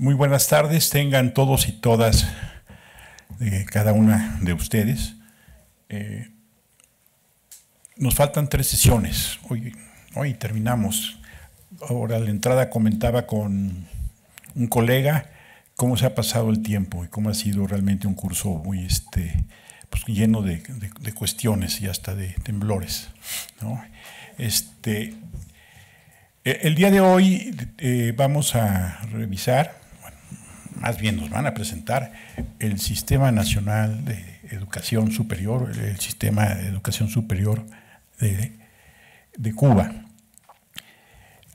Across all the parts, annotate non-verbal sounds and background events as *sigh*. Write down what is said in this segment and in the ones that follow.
Muy buenas tardes, tengan todos y todas, eh, cada una de ustedes. Eh, nos faltan tres sesiones. Hoy, terminamos. Ahora la entrada comentaba con un colega cómo se ha pasado el tiempo y cómo ha sido realmente un curso muy este, pues, lleno de, cuestiones y hasta de temblores. Este, e, el día de hoy eh, vamos a revisar más bien nos van a presentar el Sistema Nacional de Educación Superior, el Sistema de Educación Superior de, Cuba.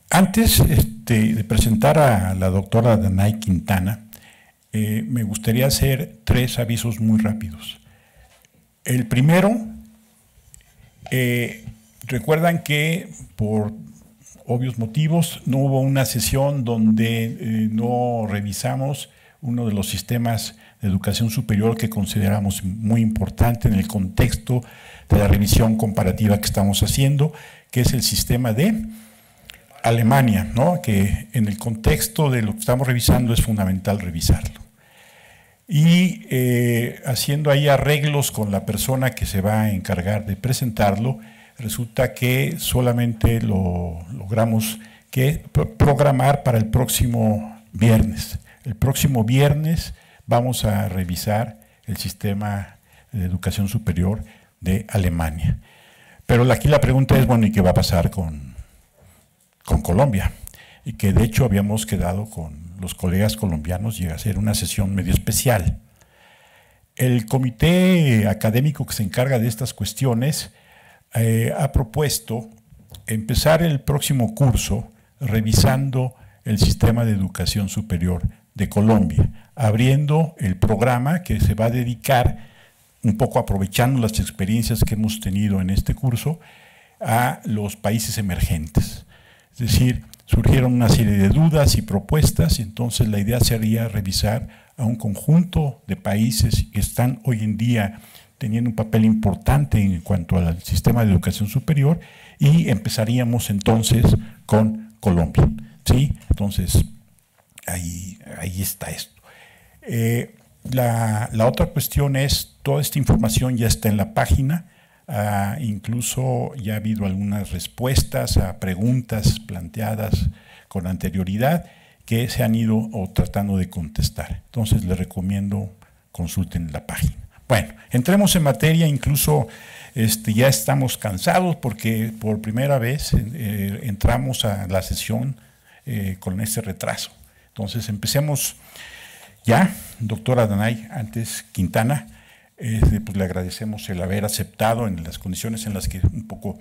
Antes este, de presentar a la doctora Danay Quintana, eh, me gustaría hacer tres avisos muy rápidos. El primero, eh, recuerdan que por obvios motivos no hubo una sesión donde eh, no revisamos uno de los sistemas de educación superior que consideramos muy importante en el contexto de la revisión comparativa que estamos haciendo, que es el sistema de Alemania, que en el contexto de lo que estamos revisando es fundamental revisarlo. Y eh, haciendo ahí arreglos con la persona que se va a encargar de presentarlo, resulta que solamente lo logramos que programar para el próximo viernes. El próximo viernes vamos a revisar el sistema de educación superior de Alemania. Pero aquí la pregunta es, bueno, ¿y qué va a pasar con, con Colombia? Y que de hecho habíamos quedado con los colegas colombianos y hacer una sesión medio especial. El comité académico que se encarga de estas cuestiones eh, ha propuesto empezar el próximo curso revisando el sistema de educación superior de Colombia, abriendo el programa que se va a dedicar, un poco aprovechando las experiencias que hemos tenido en este curso, a los países emergentes. Es decir, surgieron una serie de dudas y propuestas y entonces la idea sería revisar a un conjunto de países que están hoy en día teniendo un papel importante en cuanto al sistema de educación superior y empezaríamos entonces con Colombia. ¿sí? Entonces, ahí, ahí está esto. Eh, la, otra cuestión es, toda esta información ya está en la página, ah, incluso ya ha habido algunas respuestas a preguntas planteadas con anterioridad que se han ido o tratando de contestar. Entonces les recomiendo consulten la página. Bueno, entremos en materia, incluso este, ya estamos cansados porque por primera vez eh, entramos a la sesión eh, con este retraso. Entonces empecemos ya, doctora Danay, antes Quintana. Este, pues le agradecemos el haber aceptado en las condiciones en las que un poco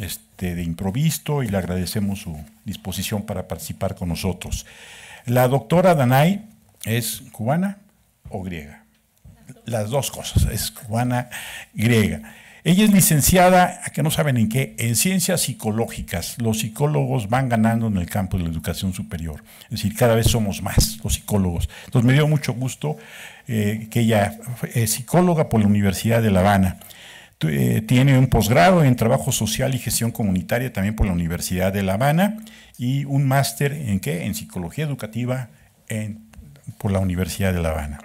este, de improviso y le agradecemos su disposición para participar con nosotros. La doctora Danay es cubana o griega. Las dos cosas, es cubana, griega. Ella es licenciada, a que no saben en qué, en ciencias psicológicas. Los psicólogos van ganando en el campo de la educación superior. Es decir, cada vez somos más los psicólogos. Entonces me dio mucho gusto eh, que ella es eh, psicóloga por la Universidad de La Habana. Eh, tiene un posgrado en trabajo social y gestión comunitaria también por la Universidad de La Habana y un máster en qué? En psicología educativa por la Universidad de La Habana.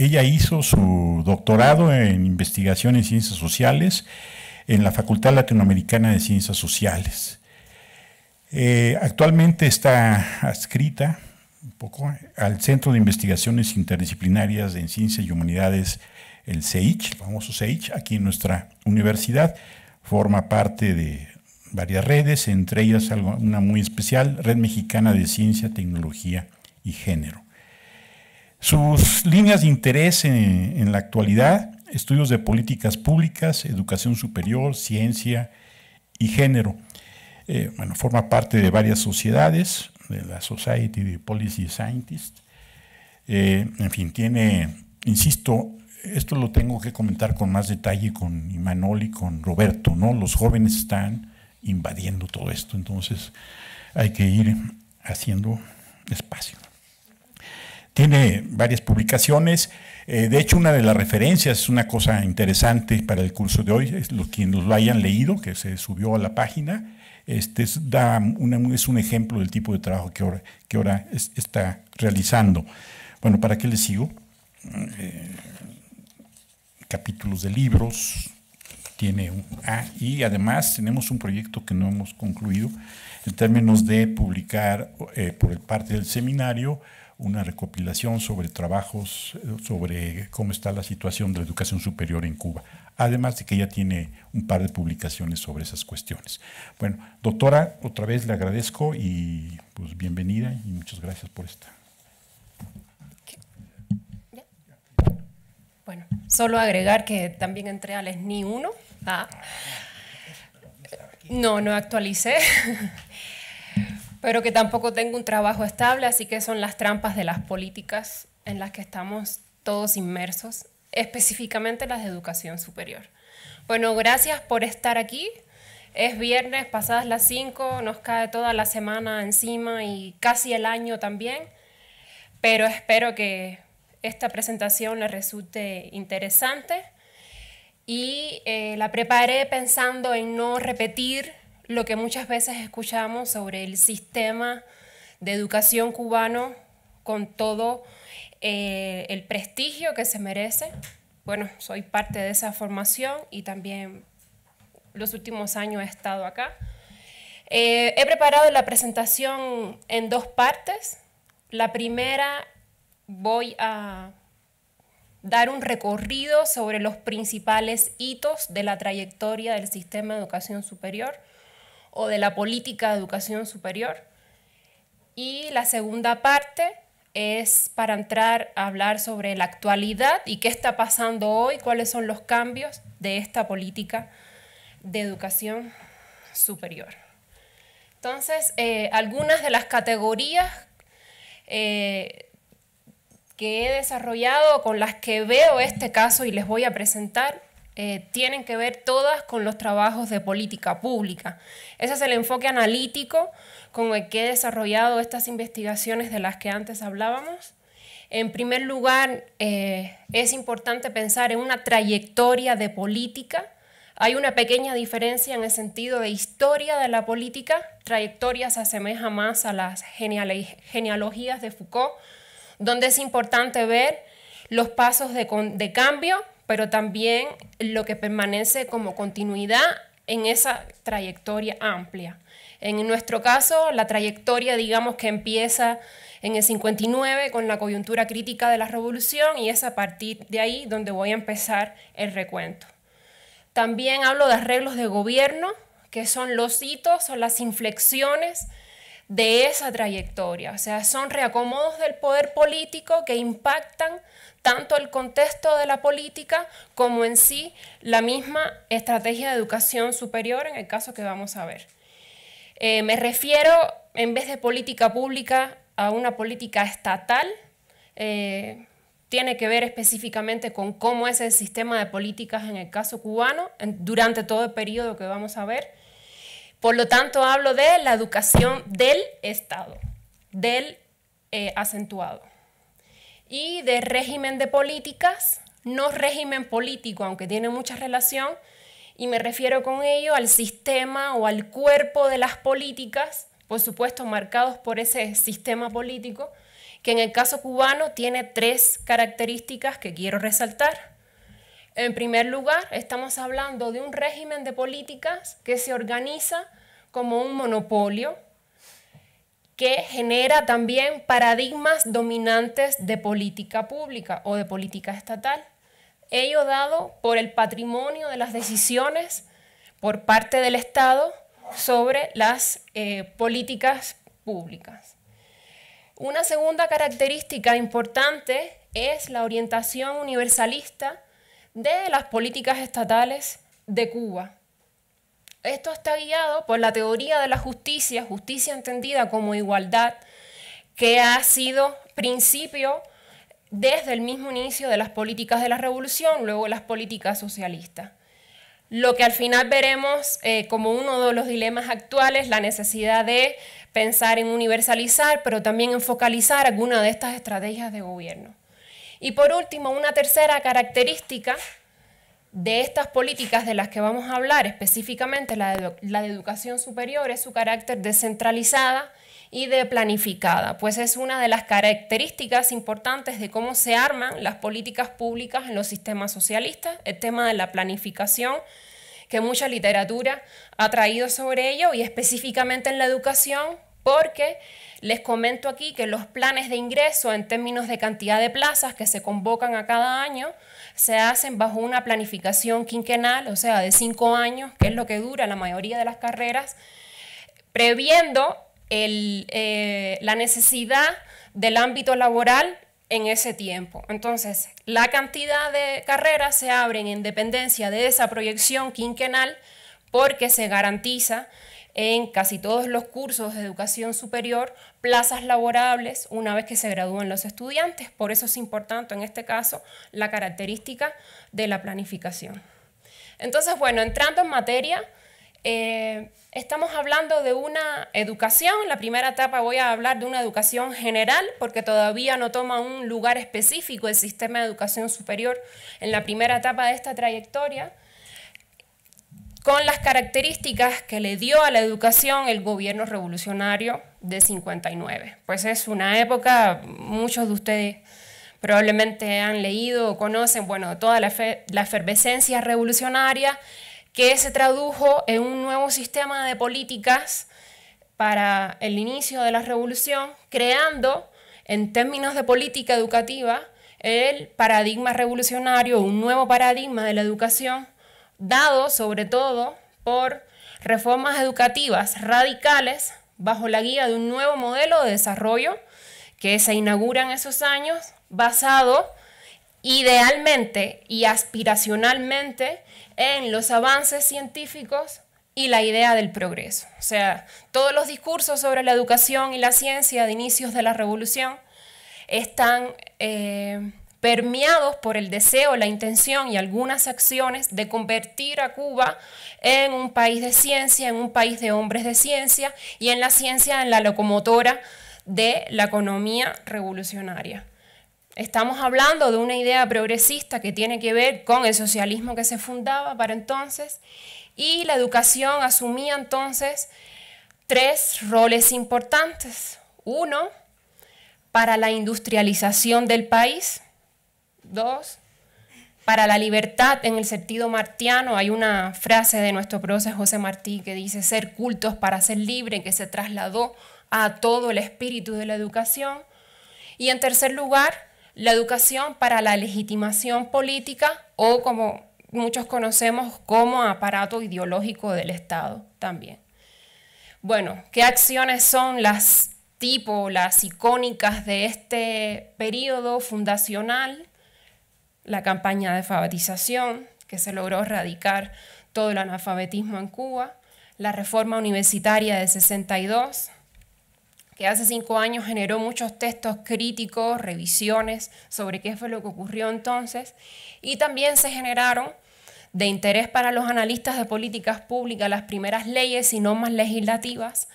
Ella hizo su doctorado en investigación en ciencias sociales en la Facultad Latinoamericana de Ciencias Sociales. Eh, actualmente está adscrita poco al Centro de Investigaciones Interdisciplinarias en Ciencias y Humanidades, el CEICH, el famoso CEICH, aquí en nuestra universidad. Forma parte de varias redes, entre ellas una muy especial, Red Mexicana de Ciencia, Tecnología y Género. Sus líneas de interés en, la actualidad, estudios de políticas públicas, educación superior, ciencia y género. Eh, bueno, forma parte de varias sociedades, de la Society of Policy Scientists. Eh, en fin, tiene, insisto, esto lo tengo que comentar con más detalle con Imanol y con Roberto, ¿no? Los jóvenes están invadiendo todo esto, entonces hay que ir haciendo espacio. Tiene varias publicaciones. Eh, de hecho, una de las referencias es una cosa interesante para el curso de hoy, es los quienes lo hayan leído, que se subió a la página. Este es, da es un ejemplo del tipo de trabajo que ahora, está realizando. Bueno, ¿para qué les sigo? Eh, capítulos de libros, tiene un ah, y además tenemos un proyecto que no hemos concluido en términos de publicar eh, por parte del seminario una recopilación sobre trabajos sobre cómo está la situación de la educación superior en Cuba, además de que ella tiene un par de publicaciones sobre esas cuestiones. Bueno, doctora, otra vez le agradezco y pues bienvenida y muchas gracias por esta Bueno, solo agregar que también entré al SNI 1. Ah. No, no actualicé pero que tampoco tengo un trabajo estable, así que son las trampas de las políticas en las que estamos todos inmersos, específicamente las de educación superior. Bueno, gracias por estar aquí. Es viernes, pasadas las 5, nos cae toda la semana encima y casi el año también, pero espero que esta presentación les resulte interesante y eh, la preparé pensando en no repetir lo que muchas veces escuchamos sobre el sistema de educación cubano con todo eh, el prestigio que se merece. Bueno, soy parte de esa formación y también los últimos años he estado acá. Eh, he preparado la presentación en dos partes. La primera voy a dar un recorrido sobre los principales hitos de la trayectoria del sistema de educación superior o de la política de educación superior. Y la segunda parte es para entrar a hablar sobre la actualidad y qué está pasando hoy, cuáles son los cambios de esta política de educación superior. Entonces, eh, algunas de las categorías eh, que he desarrollado, con las que veo este caso y les voy a presentar, eh, tienen que ver todas con los trabajos de política pública. Ese es el enfoque analítico con el que he desarrollado estas investigaciones de las que antes hablábamos. En primer lugar, eh, es importante pensar en una trayectoria de política. Hay una pequeña diferencia en el sentido de historia de la política. Trayectoria se asemeja más a las genealogías de Foucault, donde es importante ver los pasos de, de cambio pero también lo que permanece como continuidad en esa trayectoria amplia. En nuestro caso, la trayectoria, digamos, que empieza en el 59 con la coyuntura crítica de la revolución y es a partir de ahí donde voy a empezar el recuento. También hablo de arreglos de gobierno, que son los hitos, o las inflexiones de esa trayectoria. O sea, son reacomodos del poder político que impactan tanto el contexto de la política como en sí la misma estrategia de educación superior en el caso que vamos a ver. Eh, me refiero, en vez de política pública, a una política estatal. Eh, tiene que ver específicamente con cómo es el sistema de políticas en el caso cubano durante todo el periodo que vamos a ver por lo tanto, hablo de la educación del Estado, del eh, acentuado. Y de régimen de políticas, no régimen político, aunque tiene mucha relación, y me refiero con ello al sistema o al cuerpo de las políticas, por supuesto marcados por ese sistema político, que en el caso cubano tiene tres características que quiero resaltar. En primer lugar, estamos hablando de un régimen de políticas que se organiza como un monopolio, que genera también paradigmas dominantes de política pública o de política estatal. Ello dado por el patrimonio de las decisiones por parte del Estado sobre las eh, políticas públicas. Una segunda característica importante es la orientación universalista de las políticas estatales de Cuba. Esto está guiado por la teoría de la justicia, justicia entendida como igualdad, que ha sido principio desde el mismo inicio de las políticas de la revolución, luego las políticas socialistas. Lo que al final veremos eh, como uno de los dilemas actuales, la necesidad de pensar en universalizar, pero también en focalizar alguna de estas estrategias de gobierno. Y por último, una tercera característica de estas políticas de las que vamos a hablar, específicamente la de, la educación superior, es su carácter descentralizada y de planificada, pues es una de las características importantes de cómo se arman las políticas públicas en los sistemas socialistas, el tema de la planificación que mucha literatura ha traído sobre ello y específicamente en la educación porque les comento aquí que los planes de ingreso en términos de cantidad de plazas que se convocan a cada año se hacen bajo una planificación quinquenal, o sea, de cinco años, que es lo que dura la mayoría de las carreras, previendo eh, la necesidad del ámbito laboral en ese tiempo. Entonces, la cantidad de carreras se abren en dependencia de esa proyección quinquenal porque se garantiza en casi todos los cursos de educación superior plazas laborables una vez que se gradúan los estudiantes. Por eso es importante en este caso la característica de la planificación. Entonces, bueno, entrando en materia, eh, estamos hablando de una educación, la primera etapa voy a hablar de una educación general porque todavía no toma un lugar específico el sistema de educación superior en la primera etapa de esta trayectoria con las características que le dio a la educación el gobierno revolucionario de 59. Pues es una época, muchos de ustedes probablemente han leído o conocen, bueno, toda la, la efervescencia revolucionaria que se tradujo en un nuevo sistema de políticas para el inicio de la revolución, creando en términos de política educativa el paradigma revolucionario, un nuevo paradigma de la educación dado sobre todo por reformas educativas radicales bajo la guía de un nuevo modelo de desarrollo que se inaugura en esos años basado idealmente y aspiracionalmente en los avances científicos y la idea del progreso. O sea, todos los discursos sobre la educación y la ciencia de inicios de la revolución están eh, permeados por el deseo, la intención y algunas acciones de convertir a Cuba en un país de ciencia, en un país de hombres de ciencia y en la ciencia en la locomotora de la economía revolucionaria. Estamos hablando de una idea progresista que tiene que ver con el socialismo que se fundaba para entonces y la educación asumía entonces tres roles importantes. Uno, para la industrialización del país, Dos, para la libertad en el sentido martiano, hay una frase de nuestro prócer José Martí que dice ser cultos para ser libre, que se trasladó a todo el espíritu de la educación. Y en tercer lugar, la educación para la legitimación política o como muchos conocemos como aparato ideológico del Estado también. Bueno, ¿qué acciones son las tipo, las icónicas de este periodo fundacional? la campaña de alfabetización, que se logró erradicar todo el analfabetismo en Cuba, la reforma universitaria de 62, que hace cinco años generó muchos textos críticos, revisiones sobre qué fue lo que ocurrió entonces, y también se generaron de interés para los analistas de políticas públicas las primeras leyes y normas legislativas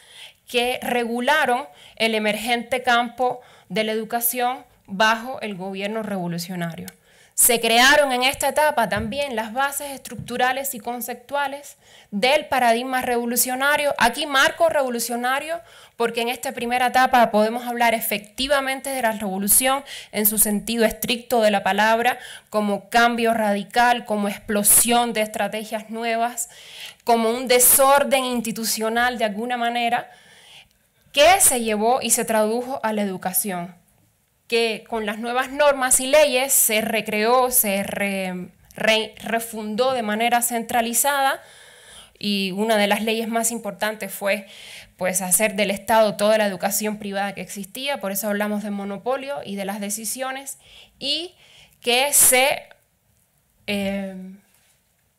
que regularon el emergente campo de la educación bajo el gobierno revolucionario. Se crearon en esta etapa también las bases estructurales y conceptuales del paradigma revolucionario. Aquí marco revolucionario porque en esta primera etapa podemos hablar efectivamente de la revolución en su sentido estricto de la palabra, como cambio radical, como explosión de estrategias nuevas, como un desorden institucional de alguna manera, que se llevó y se tradujo a la educación que con las nuevas normas y leyes se recreó, se refundó de manera centralizada y una de las leyes más importantes fue pues hacer del Estado toda la educación privada que existía, por eso hablamos de monopolio y de las decisiones, y que se eh,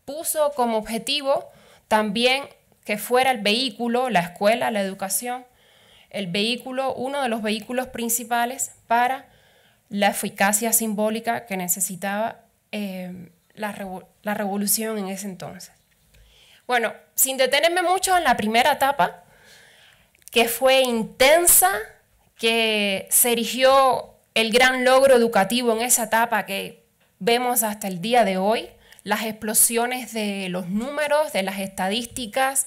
puso como objetivo también que fuera el vehículo, la escuela, la educación, el vehículo, uno de los vehículos principales para la eficacia simbólica que necesitaba eh, la, la revolución en ese entonces. Bueno, sin detenerme mucho en la primera etapa, que fue intensa, que se erigió el gran logro educativo en esa etapa que vemos hasta el día de hoy, las explosiones de los números, de las estadísticas,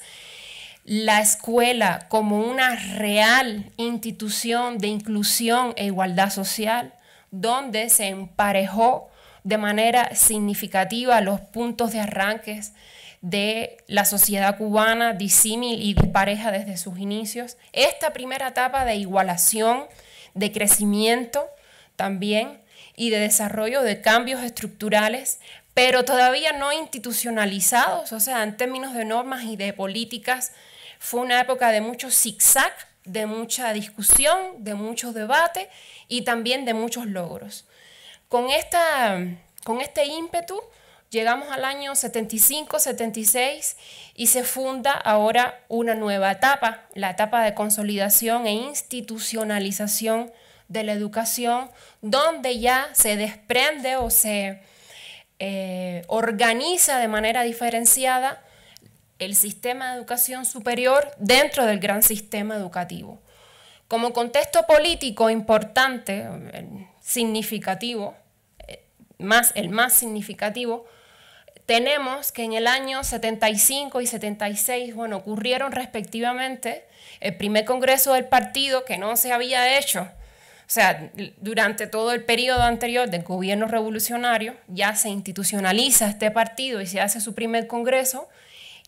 la escuela como una real institución de inclusión e igualdad social, donde se emparejó de manera significativa los puntos de arranques de la sociedad cubana disímil y dispareja desde sus inicios. Esta primera etapa de igualación, de crecimiento también y de desarrollo de cambios estructurales, pero todavía no institucionalizados, o sea, en términos de normas y de políticas fue una época de mucho zigzag, de mucha discusión, de mucho debate y también de muchos logros. Con, esta, con este ímpetu llegamos al año 75-76 y se funda ahora una nueva etapa, la etapa de consolidación e institucionalización de la educación, donde ya se desprende o se eh, organiza de manera diferenciada el sistema de educación superior dentro del gran sistema educativo. Como contexto político importante, significativo, eh, más, el más significativo, tenemos que en el año 75 y 76, bueno, ocurrieron respectivamente el primer congreso del partido que no se había hecho. O sea, durante todo el periodo anterior del gobierno revolucionario ya se institucionaliza este partido y se hace su primer congreso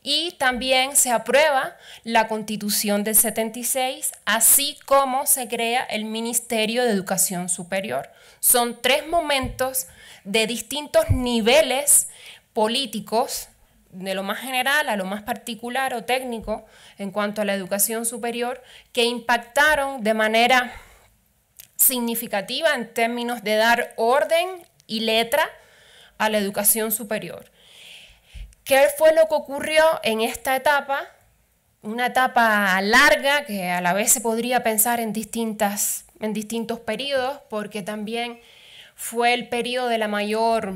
y también se aprueba la Constitución del 76, así como se crea el Ministerio de Educación Superior. Son tres momentos de distintos niveles políticos, de lo más general a lo más particular o técnico en cuanto a la educación superior, que impactaron de manera significativa en términos de dar orden y letra a la educación superior. ¿Qué fue lo que ocurrió en esta etapa? Una etapa larga que a la vez se podría pensar en, en distintos periodos, porque también fue el periodo de la mayor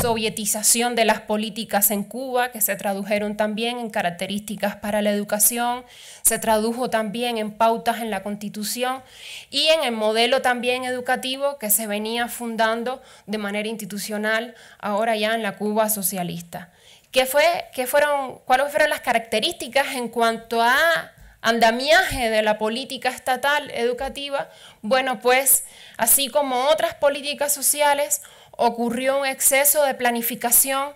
sovietización de las políticas en Cuba, que se tradujeron también en características para la educación, se tradujo también en pautas en la constitución y en el modelo también educativo que se venía fundando de manera institucional ahora ya en la Cuba socialista. ¿Qué, fue, qué fueron, ¿Cuáles fueron las características en cuanto a andamiaje de la política estatal educativa? Bueno, pues así como otras políticas sociales, ocurrió un exceso de planificación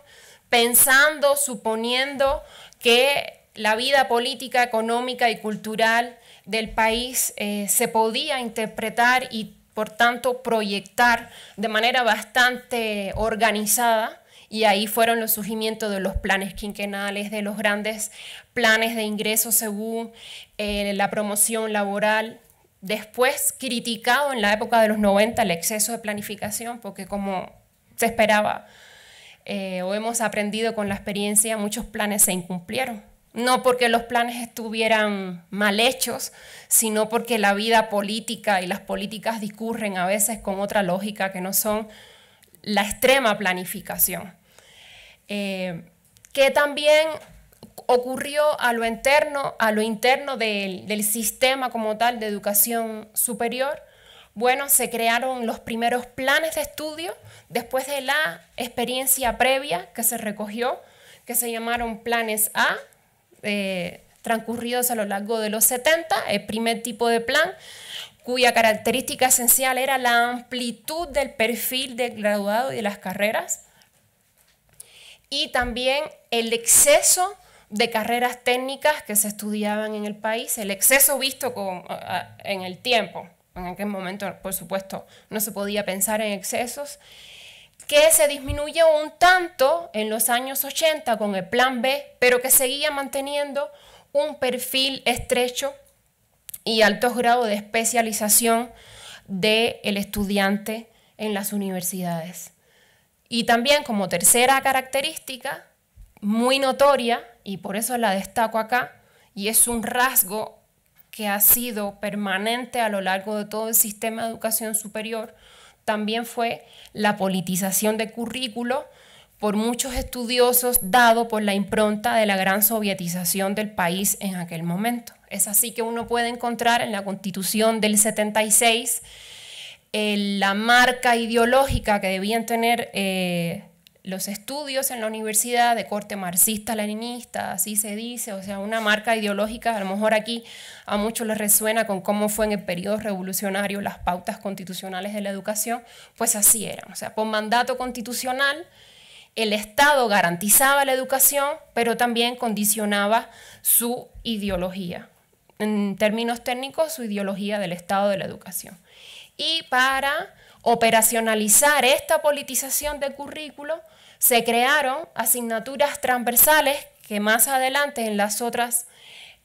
pensando, suponiendo que la vida política, económica y cultural del país eh, se podía interpretar y por tanto proyectar de manera bastante organizada y ahí fueron los surgimientos de los planes quinquenales, de los grandes planes de ingreso según eh, la promoción laboral. Después criticado en la época de los 90 el exceso de planificación, porque como se esperaba eh, o hemos aprendido con la experiencia, muchos planes se incumplieron. No porque los planes estuvieran mal hechos, sino porque la vida política y las políticas discurren a veces con otra lógica que no son la extrema planificación. Eh, que también ocurrió a lo interno, a lo interno del, sistema como tal de educación superior. Bueno, se crearon los primeros planes de estudio después de la experiencia previa que se recogió, que se llamaron planes A, eh, transcurridos a lo largo de los 70, el primer tipo de plan, cuya característica esencial era la amplitud del perfil de graduado y de las carreras y también el exceso de carreras técnicas que se estudiaban en el país, el exceso visto en el tiempo. En aquel momento, por supuesto, no se podía pensar en excesos que se disminuye un tanto en los años 80 con el plan B, pero que seguía manteniendo un perfil estrecho y altos grados de especialización del de estudiante en las universidades. Y también como tercera característica, muy notoria, y por eso la destaco acá, y es un rasgo que ha sido permanente a lo largo de todo el sistema de educación superior, también fue la politización de currículo por muchos estudiosos dado por la impronta de la gran sovietización del país en aquel momento. Es así que uno puede encontrar en la constitución del 76 eh, la marca ideológica que debían tener eh, los estudios en la universidad de corte marxista-leninista, así se dice, o sea, una marca ideológica, a lo mejor aquí a muchos les resuena con cómo fue en el periodo revolucionario las pautas constitucionales de la educación, pues así eran, o sea, por mandato constitucional el Estado garantizaba la educación, pero también condicionaba su ideología, en términos técnicos, su ideología del Estado de la educación y para operacionalizar esta politización de currículo se crearon asignaturas transversales que más adelante en las otras,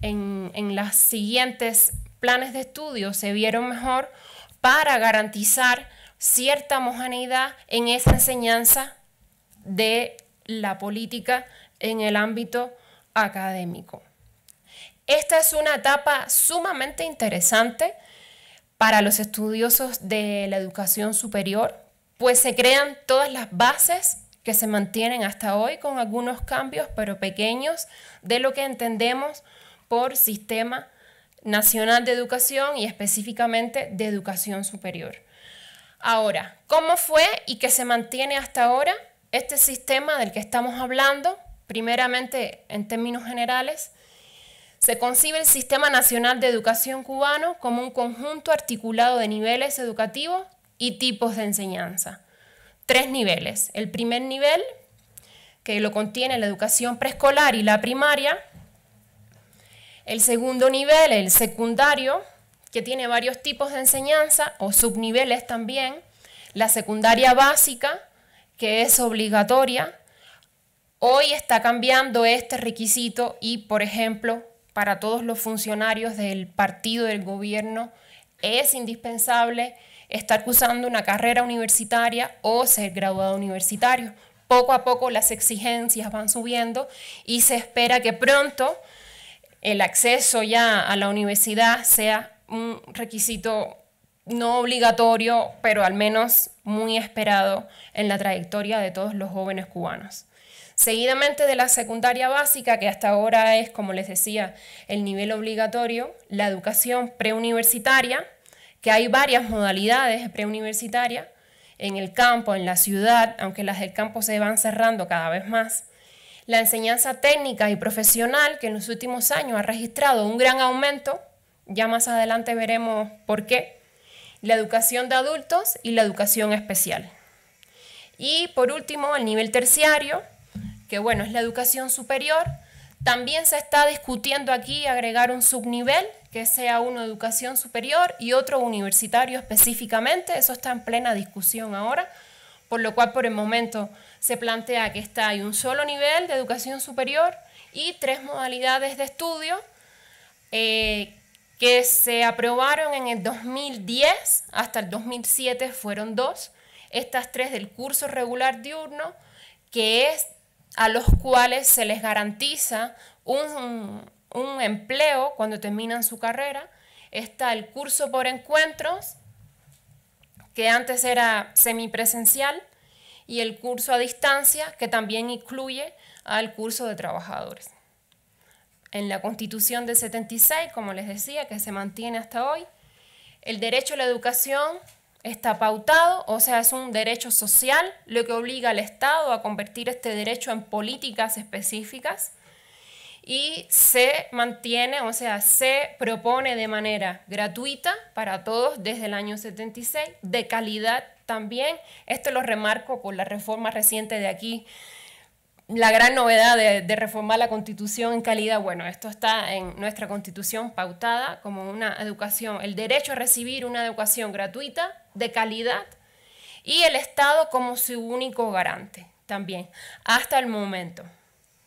en, en siguientes planes de estudio se vieron mejor para garantizar cierta homogeneidad en esa enseñanza de la política en el ámbito académico. Esta es una etapa sumamente interesante para los estudiosos de la educación superior, pues se crean todas las bases que se mantienen hasta hoy con algunos cambios, pero pequeños, de lo que entendemos por sistema nacional de educación y específicamente de educación superior. Ahora, ¿cómo fue y qué se mantiene hasta ahora este sistema del que estamos hablando? Primeramente, en términos generales, se concibe el Sistema Nacional de Educación cubano como un conjunto articulado de niveles educativos y tipos de enseñanza. Tres niveles. El primer nivel, que lo contiene la educación preescolar y la primaria. El segundo nivel, el secundario, que tiene varios tipos de enseñanza o subniveles también. La secundaria básica, que es obligatoria. Hoy está cambiando este requisito y, por ejemplo, para todos los funcionarios del partido, del gobierno, es indispensable estar cursando una carrera universitaria o ser graduado universitario. Poco a poco las exigencias van subiendo y se espera que pronto el acceso ya a la universidad sea un requisito no obligatorio, pero al menos muy esperado en la trayectoria de todos los jóvenes cubanos. Seguidamente de la secundaria básica, que hasta ahora es, como les decía, el nivel obligatorio, la educación preuniversitaria, que hay varias modalidades preuniversitaria en el campo, en la ciudad, aunque las del campo se van cerrando cada vez más. La enseñanza técnica y profesional, que en los últimos años ha registrado un gran aumento, ya más adelante veremos por qué. La educación de adultos y la educación especial. Y por último, el nivel terciario, que bueno, es la educación superior. También se está discutiendo aquí agregar un subnivel que sea uno educación superior y otro universitario específicamente. Eso está en plena discusión ahora, por lo cual por el momento se plantea que está hay un solo nivel de educación superior y tres modalidades de estudio eh, que se aprobaron en el 2010 hasta el 2007 fueron dos. Estas tres del curso regular diurno, que es a los cuales se les garantiza un, empleo cuando terminan su carrera. Está el curso por encuentros, que antes era semipresencial, y el curso a distancia, que también incluye al curso de trabajadores. En la Constitución de 76, como les decía, que se mantiene hasta hoy, el derecho a la educación está pautado, o sea, es un derecho social, lo que obliga al Estado a convertir este derecho en políticas específicas y se mantiene, o sea, se propone de manera gratuita para todos desde el año 76, de calidad también. Esto lo remarco por la reforma reciente de aquí la gran novedad de, reformar la constitución en calidad, bueno, esto está en nuestra constitución pautada como una educación, el derecho a recibir una educación gratuita, de calidad, y el Estado como su único garante también, hasta el momento.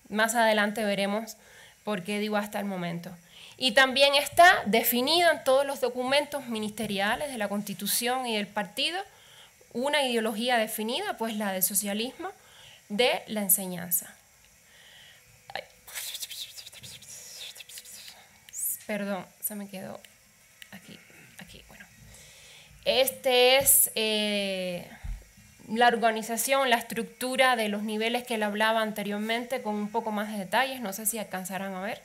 Más adelante veremos por qué digo hasta el momento. Y también está definida en todos los documentos ministeriales de la constitución y del partido una ideología definida, pues la del socialismo, de la enseñanza. Perdón, se me quedó aquí, aquí, bueno. Este es eh, la organización, la estructura de los niveles que le hablaba anteriormente con un poco más de detalles, no sé si alcanzarán a ver,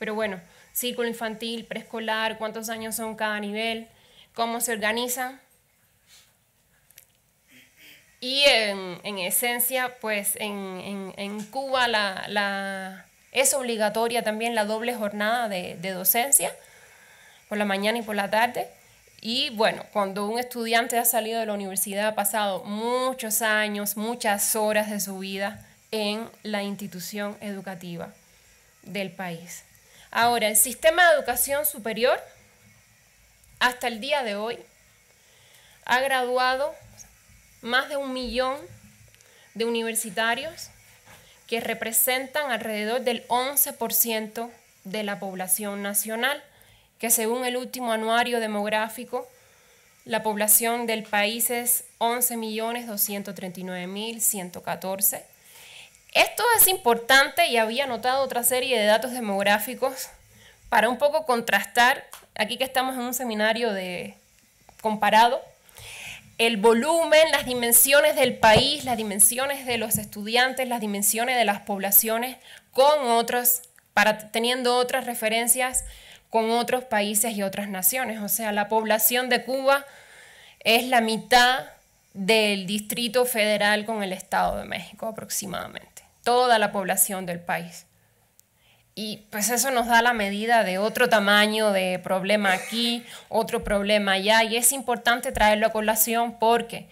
pero bueno, círculo infantil, preescolar, cuántos años son cada nivel, cómo se organizan y en, esencia, pues en, Cuba la, es obligatoria también la doble jornada de, de docencia, por la mañana y por la tarde. Y bueno, cuando un estudiante ha salido de la universidad ha pasado muchos años, muchas horas de su vida en la institución educativa del país. Ahora, el sistema de educación superior hasta el día de hoy ha graduado más de un millón de universitarios que representan alrededor del 11% de la población nacional, que según el último anuario demográfico, la población del país es 11.239.114. Esto es importante y había anotado otra serie de datos demográficos para un poco contrastar, aquí que estamos en un seminario de comparado, el volumen, las dimensiones del país, las dimensiones de los estudiantes, las dimensiones de las poblaciones con otros, para, teniendo otras referencias con otros países y otras naciones. O sea, la población de Cuba es la mitad del Distrito Federal con el Estado de México aproximadamente, toda la población del país. Y pues eso nos da la medida de otro tamaño de problema aquí, otro problema allá. Y es importante traerlo a colación porque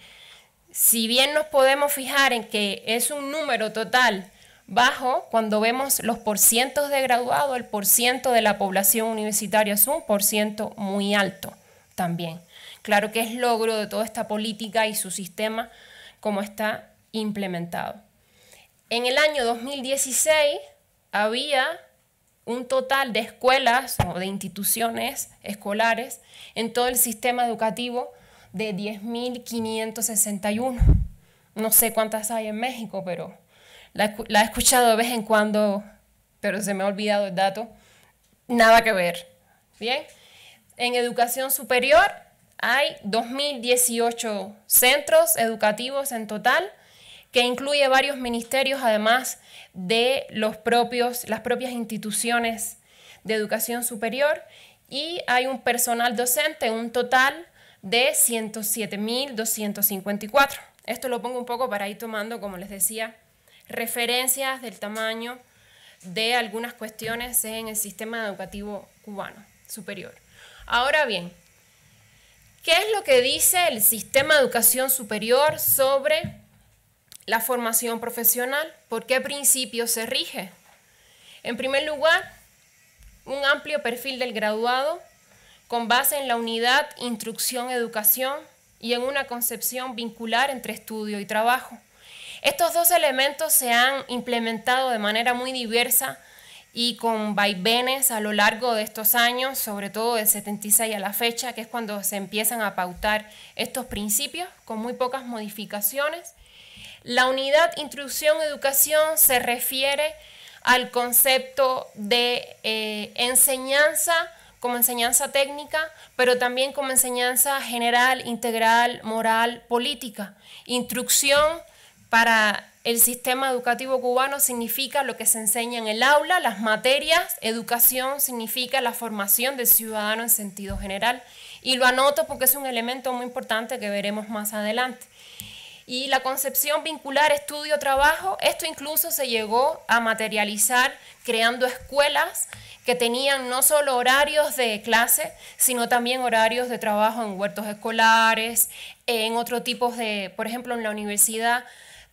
si bien nos podemos fijar en que es un número total bajo, cuando vemos los porcientos de graduados, el porciento de la población universitaria es un porciento muy alto también. Claro que es logro de toda esta política y su sistema como está implementado. En el año 2016 había un total de escuelas o de instituciones escolares en todo el sistema educativo de 10.561. No sé cuántas hay en México, pero la, he escuchado de vez en cuando, pero se me ha olvidado el dato. Nada que ver. Bien. En educación superior hay 2.018 centros educativos en total que incluye varios ministerios, además de los propios, las propias instituciones de educación superior, y hay un personal docente, un total de 107.254. Esto lo pongo un poco para ir tomando, como les decía, referencias del tamaño de algunas cuestiones en el sistema educativo cubano superior. Ahora bien, ¿qué es lo que dice el sistema de educación superior sobre la formación profesional. ¿Por qué principios se rige? En primer lugar, un amplio perfil del graduado con base en la unidad instrucción-educación y en una concepción vincular entre estudio y trabajo. Estos dos elementos se han implementado de manera muy diversa y con vaivenes a lo largo de estos años, sobre todo del 76 a la fecha, que es cuando se empiezan a pautar estos principios, con muy pocas modificaciones. La unidad instrucción-educación se refiere al concepto de eh, enseñanza como enseñanza técnica, pero también como enseñanza general, integral, moral, política. Instrucción para el sistema educativo cubano significa lo que se enseña en el aula, las materias, educación significa la formación del ciudadano en sentido general. Y lo anoto porque es un elemento muy importante que veremos más adelante. Y la concepción vincular estudio-trabajo, esto incluso se llegó a materializar creando escuelas que tenían no solo horarios de clase, sino también horarios de trabajo en huertos escolares, en otro tipo de, por ejemplo, en la universidad,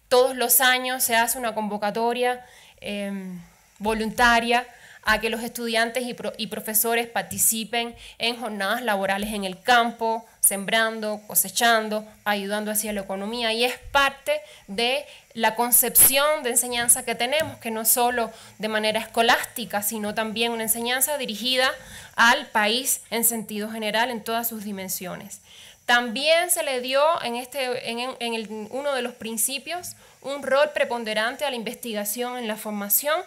todos los años se hace una convocatoria em, voluntaria a que los estudiantes y, profesores participen en jornadas laborales en el campo, sembrando, cosechando, ayudando hacia la economía y es parte de la concepción de enseñanza que tenemos, que no solo de manera escolástica, sino también una enseñanza dirigida al país en sentido general, en todas sus dimensiones. También se le dio en, este, en, uno de los principios un rol preponderante a la investigación en la formación.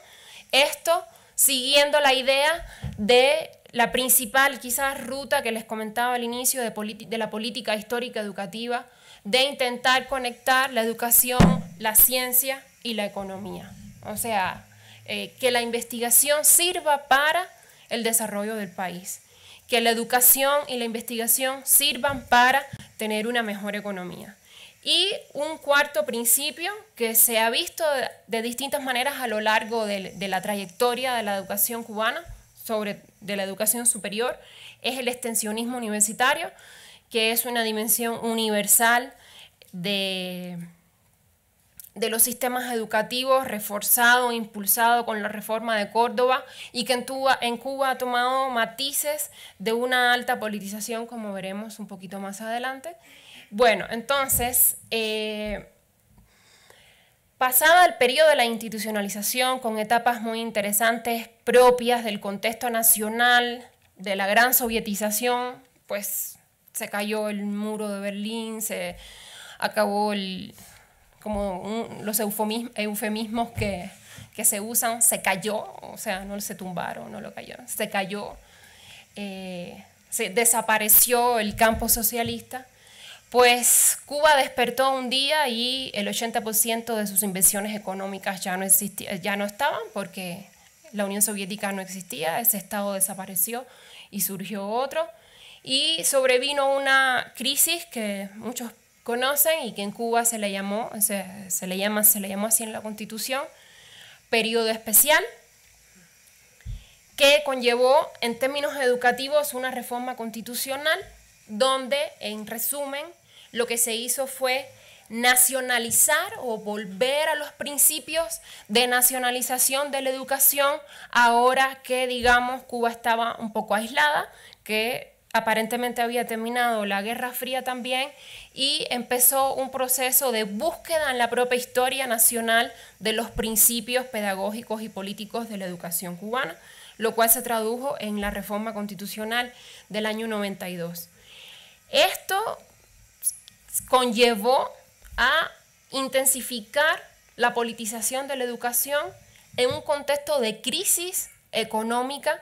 Esto siguiendo la idea de la principal quizás ruta que les comentaba al inicio de, la política histórica educativa, de intentar conectar la educación, la ciencia y la economía. O sea, eh, que la investigación sirva para el desarrollo del país, que la educación y la investigación sirvan para tener una mejor economía. Y un cuarto principio que se ha visto de distintas maneras a lo largo de, la trayectoria de la educación cubana, sobre de la educación superior, es el extensionismo universitario, que es una dimensión universal de, los sistemas educativos reforzado, impulsado con la reforma de Córdoba y que en Cuba, ha tomado matices de una alta politización, como veremos un poquito más adelante, bueno, entonces, eh, pasaba el periodo de la institucionalización con etapas muy interesantes propias del contexto nacional, de la gran sovietización, pues se cayó el muro de Berlín, se acabó el, como los eufemismos que, se usan, se cayó, o sea, no se tumbaron, no lo cayeron, se cayó, eh, se desapareció el campo socialista pues Cuba despertó un día y el 80% de sus inversiones económicas ya no, existía, eh, ya no estaban porque la Unión Soviética no existía, ese Estado desapareció y surgió otro. Y sobrevino una crisis que muchos conocen y que en Cuba se le llamó, se, le llama, se le llamó así en la Constitución, Período especial, que conllevó en términos educativos una reforma constitucional donde, en resumen, lo que se hizo fue nacionalizar o volver a los principios de nacionalización de la educación ahora que, digamos, Cuba estaba un poco aislada, que aparentemente había terminado la Guerra Fría también y empezó un proceso de búsqueda en la propia historia nacional de los principios pedagógicos y políticos de la educación cubana, lo cual se tradujo en la reforma constitucional del año 92. Esto conllevó a intensificar la politización de la educación en un contexto de crisis económica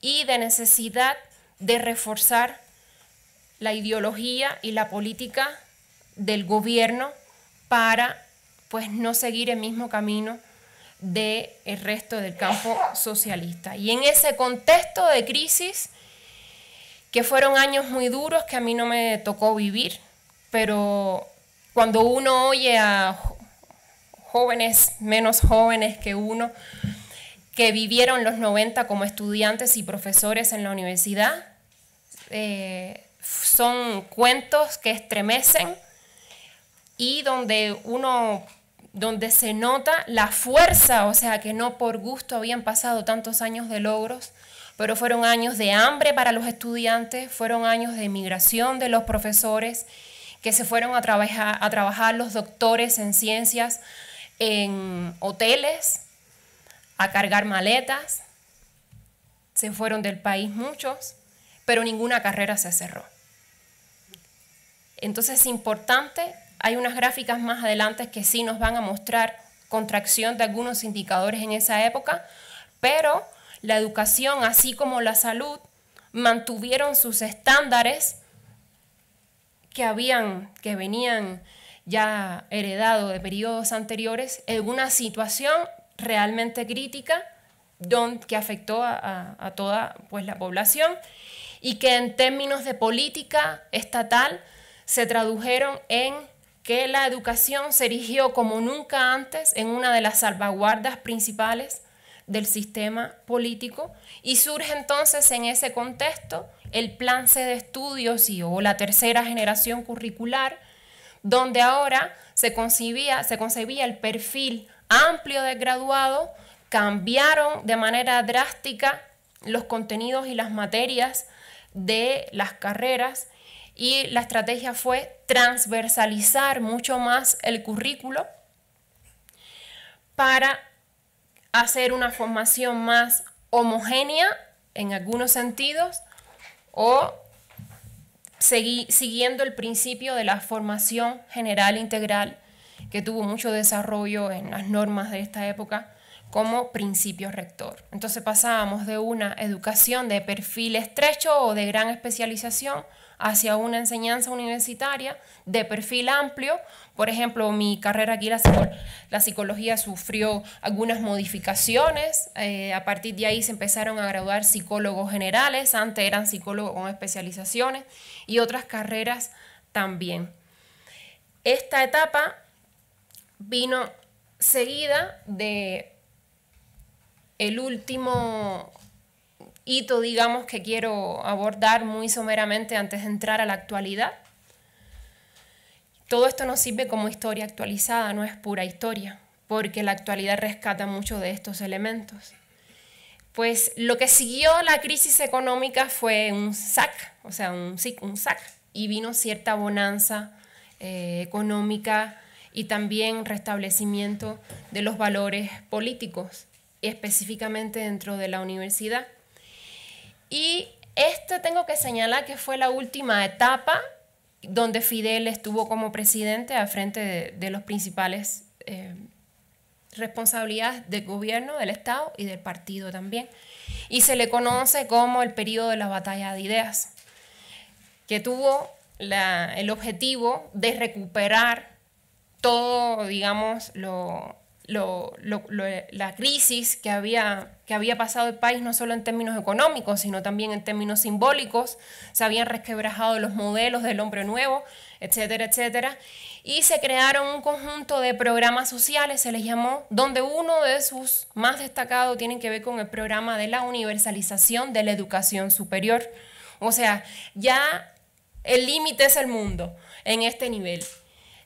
y de necesidad de reforzar la ideología y la política del gobierno para pues no seguir el mismo camino del resto del campo socialista. Y en ese contexto de crisis, que fueron años muy duros que a mí no me tocó vivir, pero cuando uno oye a jóvenes, menos jóvenes que uno, que vivieron los 90 como estudiantes y profesores en la universidad, eh, son cuentos que estremecen y donde uno donde se nota la fuerza, o sea que no por gusto habían pasado tantos años de logros, pero fueron años de hambre para los estudiantes, fueron años de emigración de los profesores, que se fueron a, trabajar los doctores en ciencias en hoteles, a cargar maletas. Se fueron del país muchos, pero ninguna carrera se cerró. Entonces es importante, hay unas gráficas más adelante que sí nos van a mostrar contracción de algunos indicadores en esa época, pero la educación, así como la salud, mantuvieron sus estándares que habían, que venían ya heredado de periodos anteriores, en una situación realmente crítica que afectó a, toda pues, la población y que en términos de política estatal se tradujeron en que la educación se erigió como nunca antes en una de las salvaguardas principales del sistema político y surge entonces en ese contexto el plan C de estudios y, o la tercera generación curricular, donde ahora se concebía, se concebía el perfil amplio de graduado, cambiaron de manera drástica los contenidos y las materias de las carreras y la estrategia fue transversalizar mucho más el currículo para hacer una formación más homogénea en algunos sentidos o siguiendo el principio de la formación general integral que tuvo mucho desarrollo en las normas de esta época como principio rector. Entonces pasábamos de una educación de perfil estrecho o de gran especialización hacia una enseñanza universitaria de perfil amplio. Por ejemplo, mi carrera aquí, la, la psicología, sufrió algunas modificaciones. Eh, a partir de ahí se empezaron a graduar psicólogos generales, antes eran psicólogos con especializaciones y otras carreras también. Esta etapa vino seguida de el último hito, digamos, que quiero abordar muy someramente antes de entrar a la actualidad. Todo esto nos sirve como historia actualizada, no es pura historia, porque la actualidad rescata muchos de estos elementos. Pues lo que siguió la crisis económica fue un sac, o sea, un, un sac, y vino cierta bonanza eh, económica y también restablecimiento de los valores políticos, específicamente dentro de la universidad y esto tengo que señalar que fue la última etapa donde Fidel estuvo como presidente a frente de, las los principales eh, responsabilidades del gobierno, del Estado y del partido también. Y se le conoce como el periodo de la batalla de ideas, que tuvo el objetivo de recuperar todo, digamos, lo, la crisis que había, que había pasado el país, no solo en términos económicos, sino también en términos simbólicos. Se habían resquebrajado los modelos del hombre nuevo, etcétera, etcétera. Y se crearon un conjunto de programas sociales, se les llamó, donde uno de sus más destacados tiene que ver con el programa de la universalización de la educación superior. O sea, ya el límite es el mundo en este nivel,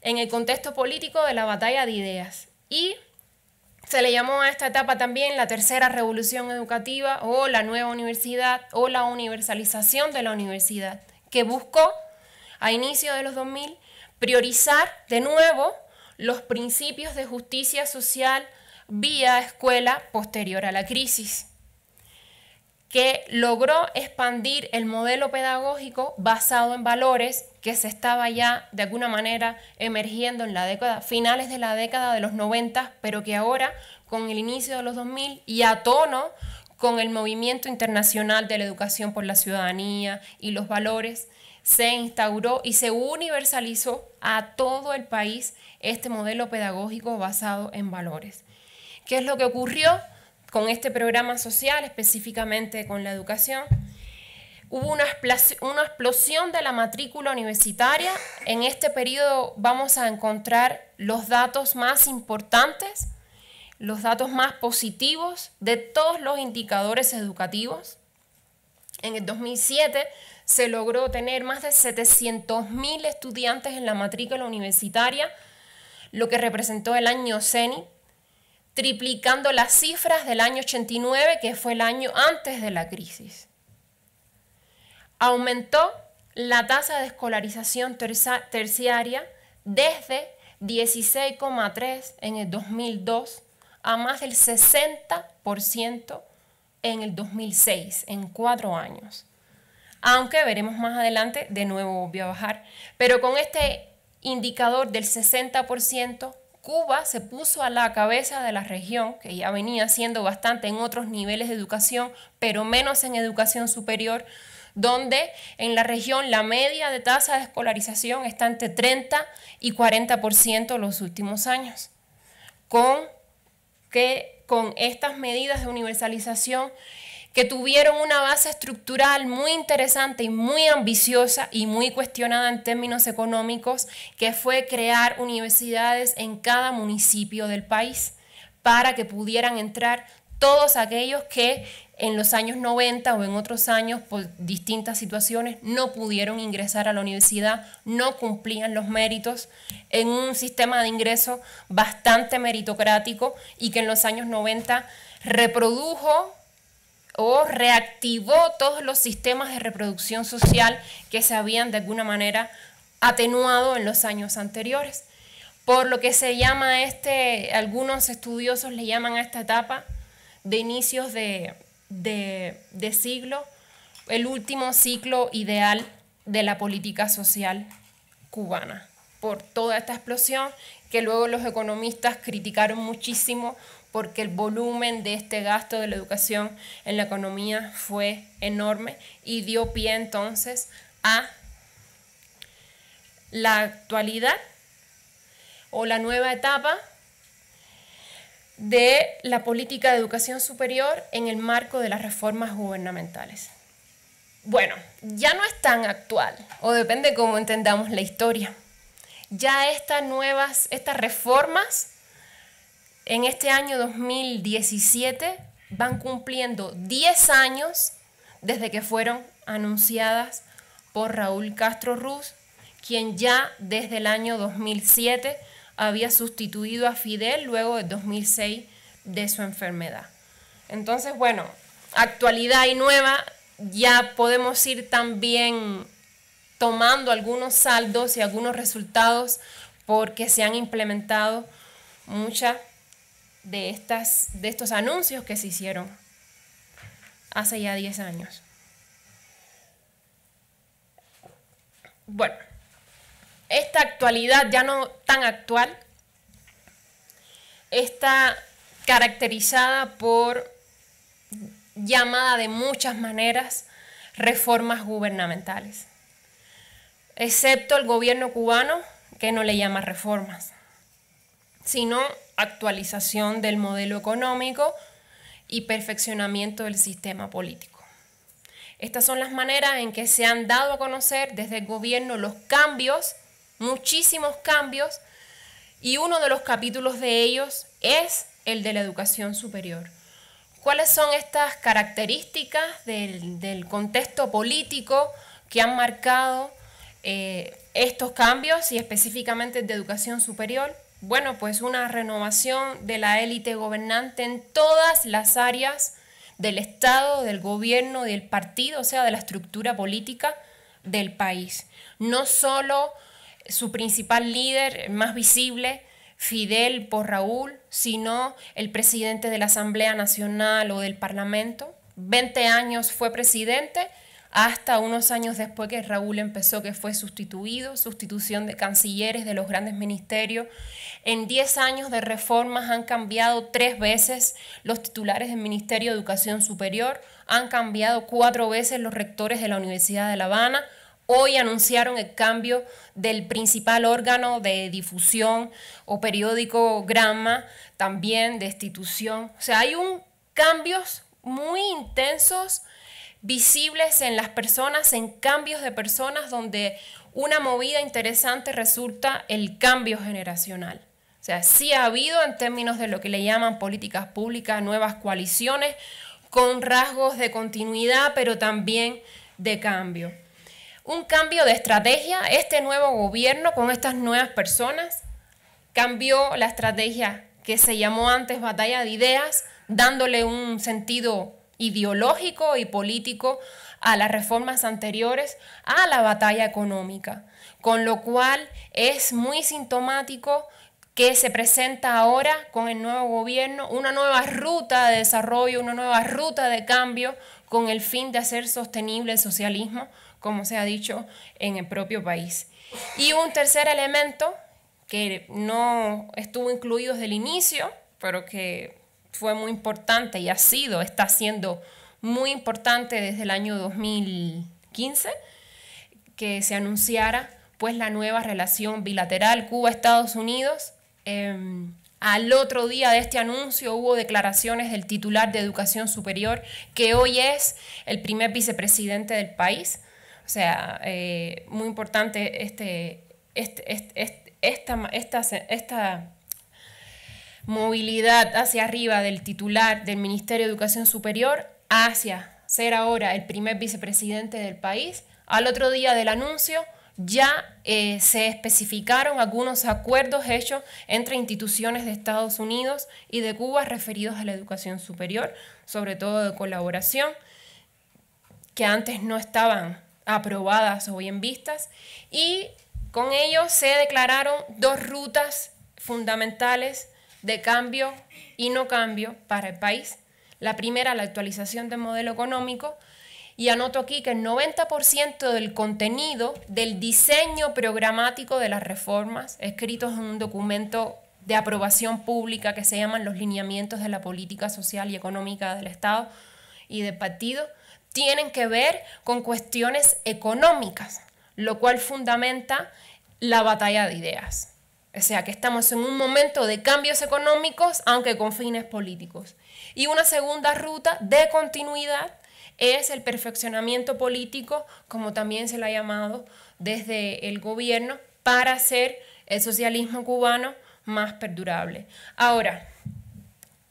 en el contexto político de la batalla de ideas. Y se le llamó a esta etapa también la tercera revolución educativa o la nueva universidad o la universalización de la universidad, que buscó a inicio de los 2000 priorizar de nuevo los principios de justicia social vía escuela posterior a la crisis que logró expandir el modelo pedagógico basado en valores que se estaba ya de alguna manera emergiendo en la década, finales de la década de los 90, pero que ahora con el inicio de los 2000 y a tono con el movimiento internacional de la educación por la ciudadanía y los valores, se instauró y se universalizó a todo el país este modelo pedagógico basado en valores. ¿Qué es lo que ocurrió? con este programa social, específicamente con la educación, hubo una, una explosión de la matrícula universitaria. En este periodo vamos a encontrar los datos más importantes, los datos más positivos de todos los indicadores educativos. En el 2007 se logró tener más de 700.000 estudiantes en la matrícula universitaria, lo que representó el año CENI, triplicando las cifras del año 89, que fue el año antes de la crisis. Aumentó la tasa de escolarización terciaria desde 16,3 en el 2002 a más del 60% en el 2006, en cuatro años. Aunque veremos más adelante, de nuevo voy a bajar, pero con este indicador del 60% Cuba se puso a la cabeza de la región, que ya venía siendo bastante en otros niveles de educación, pero menos en educación superior, donde en la región la media de tasa de escolarización está entre 30 y 40% los últimos años. Con, que, con estas medidas de universalización que tuvieron una base estructural muy interesante y muy ambiciosa y muy cuestionada en términos económicos, que fue crear universidades en cada municipio del país para que pudieran entrar todos aquellos que en los años 90 o en otros años por distintas situaciones no pudieron ingresar a la universidad, no cumplían los méritos en un sistema de ingreso bastante meritocrático y que en los años 90 reprodujo o reactivó todos los sistemas de reproducción social que se habían de alguna manera atenuado en los años anteriores. Por lo que se llama este, algunos estudiosos le llaman a esta etapa de inicios de, de siglo, el último ciclo ideal de la política social cubana, por toda esta explosión que luego los economistas criticaron muchísimo porque el volumen de este gasto de la educación en la economía fue enorme y dio pie entonces a la actualidad o la nueva etapa de la política de educación superior en el marco de las reformas gubernamentales. Bueno, ya no es tan actual, o depende cómo entendamos la historia. Ya estas nuevas, estas reformas en este año 2017 van cumpliendo 10 años desde que fueron anunciadas por Raúl Castro Ruz, quien ya desde el año 2007 había sustituido a Fidel luego de 2006 de su enfermedad. Entonces, bueno, actualidad y nueva, ya podemos ir también tomando algunos saldos y algunos resultados porque se han implementado muchas de, estas, de estos anuncios que se hicieron hace ya 10 años. Bueno, esta actualidad ya no tan actual está caracterizada por llamada de muchas maneras reformas gubernamentales, excepto el gobierno cubano que no le llama reformas, sino actualización del modelo económico y perfeccionamiento del sistema político. Estas son las maneras en que se han dado a conocer desde el gobierno los cambios, muchísimos cambios, y uno de los capítulos de ellos es el de la educación superior. ¿Cuáles son estas características del, contexto político que han marcado eh, estos cambios y específicamente de educación superior? bueno, pues una renovación de la élite gobernante en todas las áreas del Estado, del gobierno, del partido, o sea, de la estructura política del país. No solo su principal líder más visible, Fidel por Raúl, sino el presidente de la Asamblea Nacional o del Parlamento. 20 años fue presidente hasta unos años después que Raúl empezó, que fue sustituido, sustitución de cancilleres de los grandes ministerios. En 10 años de reformas han cambiado tres veces los titulares del Ministerio de Educación Superior, han cambiado cuatro veces los rectores de la Universidad de La Habana. Hoy anunciaron el cambio del principal órgano de difusión o periódico grama, también de institución. O sea, hay un, cambios muy intensos visibles en las personas, en cambios de personas, donde una movida interesante resulta el cambio generacional. O sea, sí ha habido en términos de lo que le llaman políticas públicas, nuevas coaliciones con rasgos de continuidad, pero también de cambio. Un cambio de estrategia, este nuevo gobierno con estas nuevas personas cambió la estrategia que se llamó antes batalla de ideas, dándole un sentido ideológico y político a las reformas anteriores a la batalla económica, con lo cual es muy sintomático que se presenta ahora con el nuevo gobierno una nueva ruta de desarrollo, una nueva ruta de cambio con el fin de hacer sostenible el socialismo, como se ha dicho en el propio país. Y un tercer elemento que no estuvo incluido desde el inicio, pero que fue muy importante y ha sido, está siendo muy importante desde el año 2015 que se anunciara pues la nueva relación bilateral Cuba-Estados Unidos. Em, al otro día de este anuncio hubo declaraciones del titular de Educación Superior, que hoy es el primer vicepresidente del país. O sea, eh, muy importante este, este, este, este esta movilidad hacia arriba del titular del Ministerio de Educación Superior hacia ser ahora el primer vicepresidente del país. Al otro día del anuncio ya eh, se especificaron algunos acuerdos hechos entre instituciones de Estados Unidos y de Cuba referidos a la educación superior, sobre todo de colaboración, que antes no estaban aprobadas o bien vistas. Y con ello se declararon dos rutas fundamentales de cambio y no cambio para el país. La primera, la actualización del modelo económico. Y anoto aquí que el 90% del contenido del diseño programático de las reformas, escritos en un documento de aprobación pública que se llaman los lineamientos de la política social y económica del Estado y de partido, tienen que ver con cuestiones económicas, lo cual fundamenta la batalla de ideas. O sea, que estamos en un momento de cambios económicos, aunque con fines políticos. Y una segunda ruta de continuidad es el perfeccionamiento político, como también se le ha llamado desde el gobierno, para hacer el socialismo cubano más perdurable. Ahora,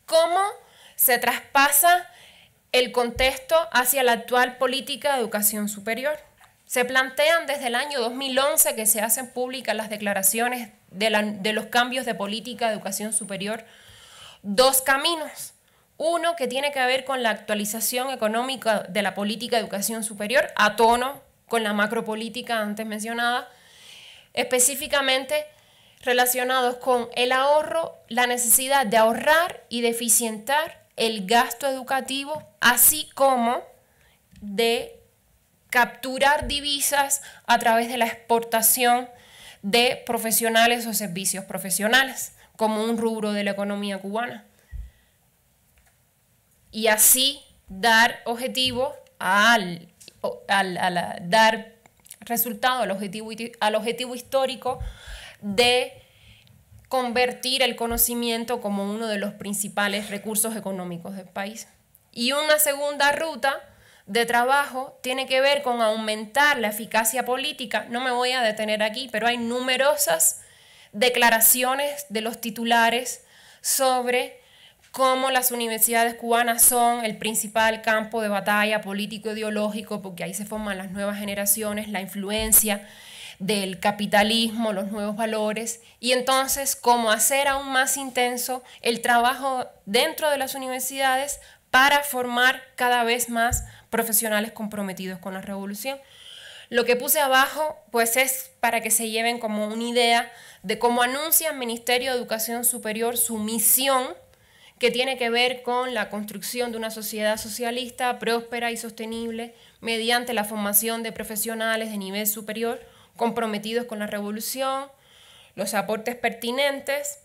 ¿cómo se traspasa el contexto hacia la actual política de educación superior? Se plantean desde el año 2011 que se hacen públicas las declaraciones de, los cambios de política de educación superior dos caminos. Uno que tiene que ver con la actualización económica de la política de educación superior a tono con la macropolítica antes mencionada, específicamente relacionados con el ahorro, la necesidad de ahorrar y deficientar el gasto educativo, así como de capturar divisas a través de la exportación de profesionales o servicios profesionales, como un rubro de la economía cubana. Y así dar objetivo al, dar resultado al objetivo, al objetivo histórico de convertir el conocimiento como uno de los principales recursos económicos del país. Y una segunda ruta de trabajo tiene que ver con aumentar la eficacia política. No me voy a detener aquí, pero hay numerosas declaraciones de los titulares sobre cómo las universidades cubanas son el principal campo de batalla político-ideológico, porque ahí se forman las nuevas generaciones, la influencia del capitalismo, los nuevos valores, y entonces cómo hacer aún más intenso el trabajo dentro de las universidades para formar cada vez más profesionales comprometidos con la revolución. Lo que puse abajo, pues es para que se lleven como una idea de cómo anuncia el Ministerio de Educación Superior su misión que tiene que ver con la construcción de una sociedad socialista próspera y sostenible mediante la formación de profesionales de nivel superior comprometidos con la revolución, los aportes pertinentes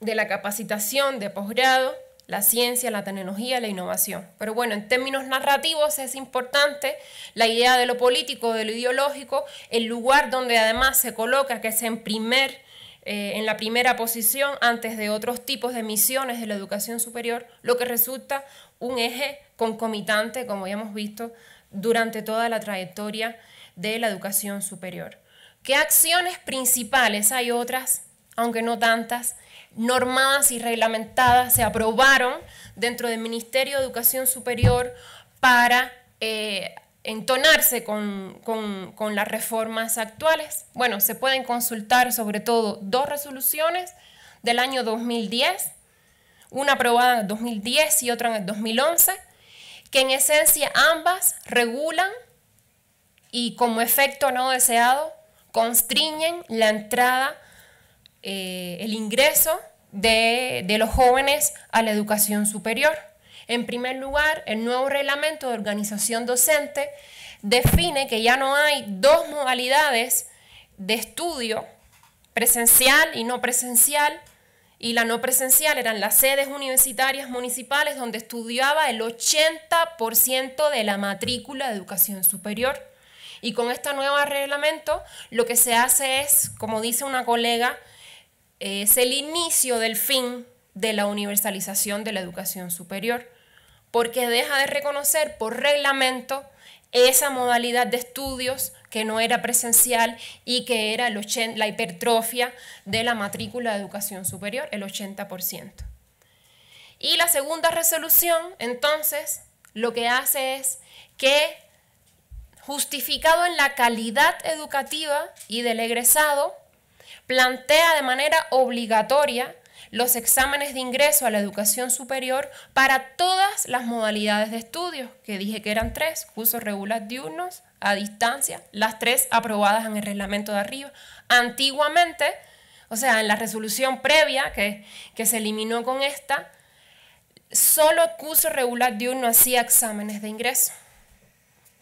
de la capacitación de posgrado la ciencia, la tecnología, la innovación. Pero bueno, en términos narrativos es importante la idea de lo político, de lo ideológico, el lugar donde además se coloca, que es en primer eh, en la primera posición antes de otros tipos de misiones de la educación superior, lo que resulta un eje concomitante, como ya hemos visto, durante toda la trayectoria de la educación superior. ¿Qué acciones principales? Hay otras, aunque no tantas, normadas y reglamentadas, se aprobaron dentro del Ministerio de Educación Superior para eh, entonarse con, con, las reformas actuales. Bueno, se pueden consultar sobre todo dos resoluciones del año 2010, una aprobada en el 2010 y otra en el 2011, que en esencia ambas regulan y como efecto no deseado constriñen la entrada eh, el ingreso de, de los jóvenes a la educación superior. En primer lugar, el nuevo reglamento de organización docente define que ya no hay dos modalidades de estudio, presencial y no presencial, y la no presencial eran las sedes universitarias municipales donde estudiaba el 80% de la matrícula de educación superior. Y con este nuevo reglamento lo que se hace es, como dice una colega, es el inicio del fin de la universalización de la educación superior, porque deja de reconocer por reglamento esa modalidad de estudios que no era presencial y que era la hipertrofia de la matrícula de educación superior, el 80%. Y la segunda resolución, entonces, lo que hace es que, justificado en la calidad educativa y del egresado, plantea de manera obligatoria los exámenes de ingreso a la educación superior para todas las modalidades de estudio, que dije que eran tres, cursos regulares diurnos, a distancia, las tres aprobadas en el reglamento de arriba. Antiguamente, o sea, en la resolución previa que, que se eliminó con esta, solo cursos curso regular diurno hacía exámenes de ingreso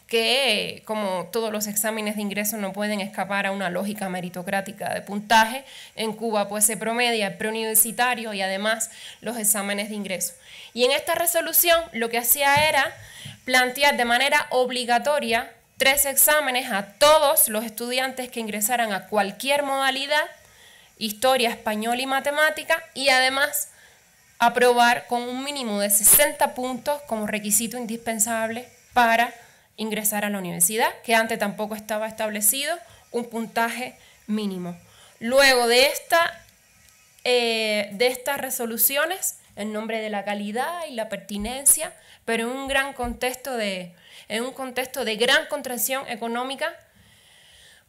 que como todos los exámenes de ingreso no pueden escapar a una lógica meritocrática de puntaje, en Cuba pues se promedia el preuniversitario y además los exámenes de ingreso. Y en esta resolución lo que hacía era plantear de manera obligatoria tres exámenes a todos los estudiantes que ingresaran a cualquier modalidad, historia, español y matemática, y además aprobar con un mínimo de 60 puntos como requisito indispensable para ingresar a la universidad, que antes tampoco estaba establecido un puntaje mínimo. Luego de, esta, eh, de estas resoluciones, en nombre de la calidad y la pertinencia, pero en un gran contexto de, en un contexto de gran contracción económica,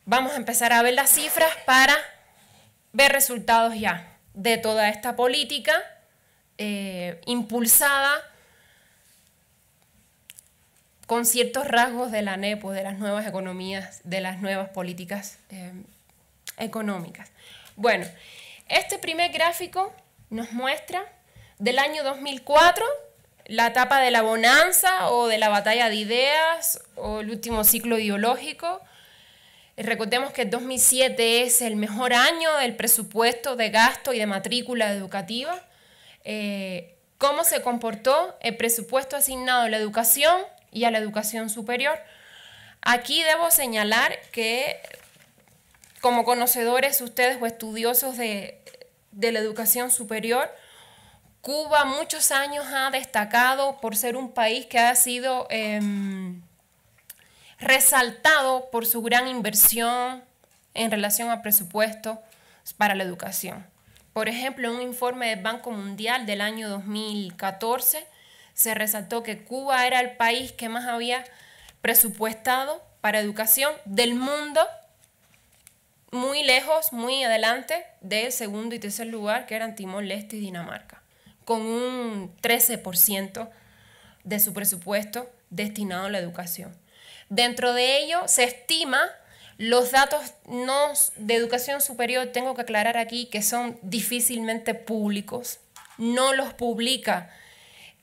vamos a empezar a ver las cifras para ver resultados ya de toda esta política eh, impulsada con ciertos rasgos de la NEPO, pues, de las nuevas economías, de las nuevas políticas eh, económicas. Bueno, este primer gráfico nos muestra del año 2004 la etapa de la bonanza o de la batalla de ideas o el último ciclo ideológico. Recordemos que 2007 es el mejor año del presupuesto de gasto y de matrícula educativa. Eh, ¿Cómo se comportó el presupuesto asignado a la educación y a la educación superior. Aquí debo señalar que como conocedores ustedes o estudiosos de, la educación superior, Cuba muchos años ha destacado por ser un país que ha sido em, resaltado por su gran inversión en relación a presupuestos para la educación. Por ejemplo, un informe del Banco Mundial del año 2014 se resaltó que Cuba era el país que más había presupuestado para educación del mundo, muy lejos, muy adelante del segundo y tercer lugar, que eran Timor-Leste y Dinamarca, con un 13% de su presupuesto destinado a la educación. Dentro de ello se estima los datos no de educación superior, tengo que aclarar aquí que son difícilmente públicos, no los publica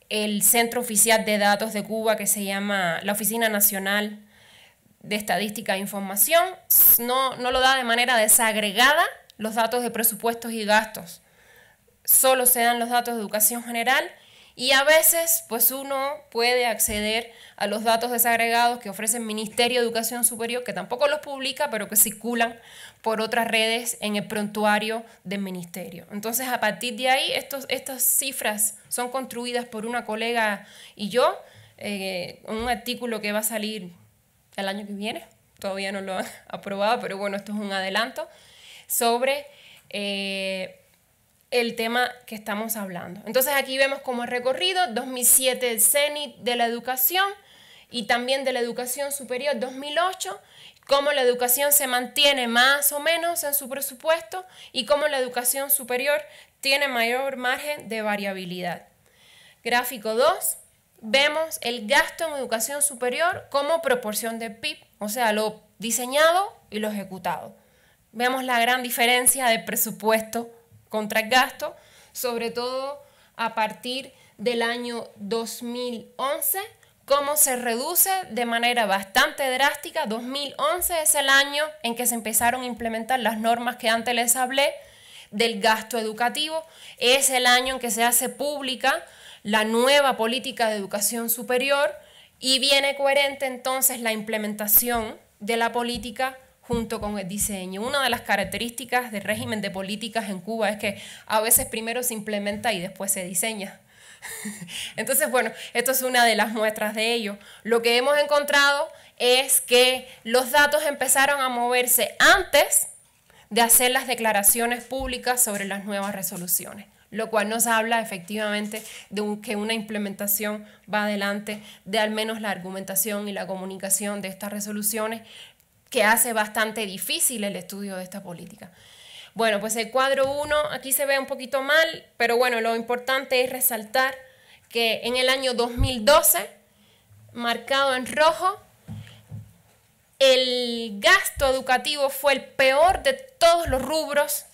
el Centro Oficial de Datos de Cuba que se llama la Oficina Nacional de Estadística e Información, no, lo da de manera desagregada los datos de presupuestos y gastos. Solo se dan los datos de educación general y a veces pues uno puede acceder a los datos desagregados que ofrece el Ministerio de Educación Superior, que tampoco los publica, pero que circulan por otras redes en el prontuario del ministerio. Entonces, a partir de ahí, estos, estas cifras son construidas por una colega y yo, eh, un artículo que va a salir el año que viene, todavía no lo han *laughs* aprobado, pero bueno, esto es un adelanto, sobre eh, el tema que estamos hablando. Entonces aquí vemos cómo ha recorrido, 2007 el CENIT de la educación y también de la educación superior, 2008, cómo la educación se mantiene más o menos en su presupuesto y cómo la educación superior tiene mayor margen de variabilidad. Gráfico 2, vemos el gasto en educación superior como proporción de PIB, o sea, lo diseñado y lo ejecutado. Vemos la gran diferencia de presupuesto contra el gasto, sobre todo a partir del año 2011 cómo se reduce de manera bastante drástica. 2011 es el año en que se empezaron a implementar las normas que antes les hablé del gasto educativo. Es el año en que se hace pública la nueva política de educación superior y viene coherente entonces la implementación de la política junto con el diseño. Una de las características del régimen de políticas en Cuba es que a veces primero se implementa y después se diseña. *laughs* Entonces, bueno, esto es una de las muestras de ello. Lo que hemos encontrado es que los datos empezaron a moverse antes de hacer las declaraciones públicas sobre las nuevas resoluciones, lo cual nos habla efectivamente de que una implementación va adelante de al menos la argumentación y la comunicación de estas resoluciones que hace bastante difícil el estudio de esta política. Bueno, pues el cuadro 1 aquí se ve un poquito mal, pero bueno, lo importante es resaltar que en el año 2012, marcado en rojo, el gasto educativo fue el peor de todos los rubros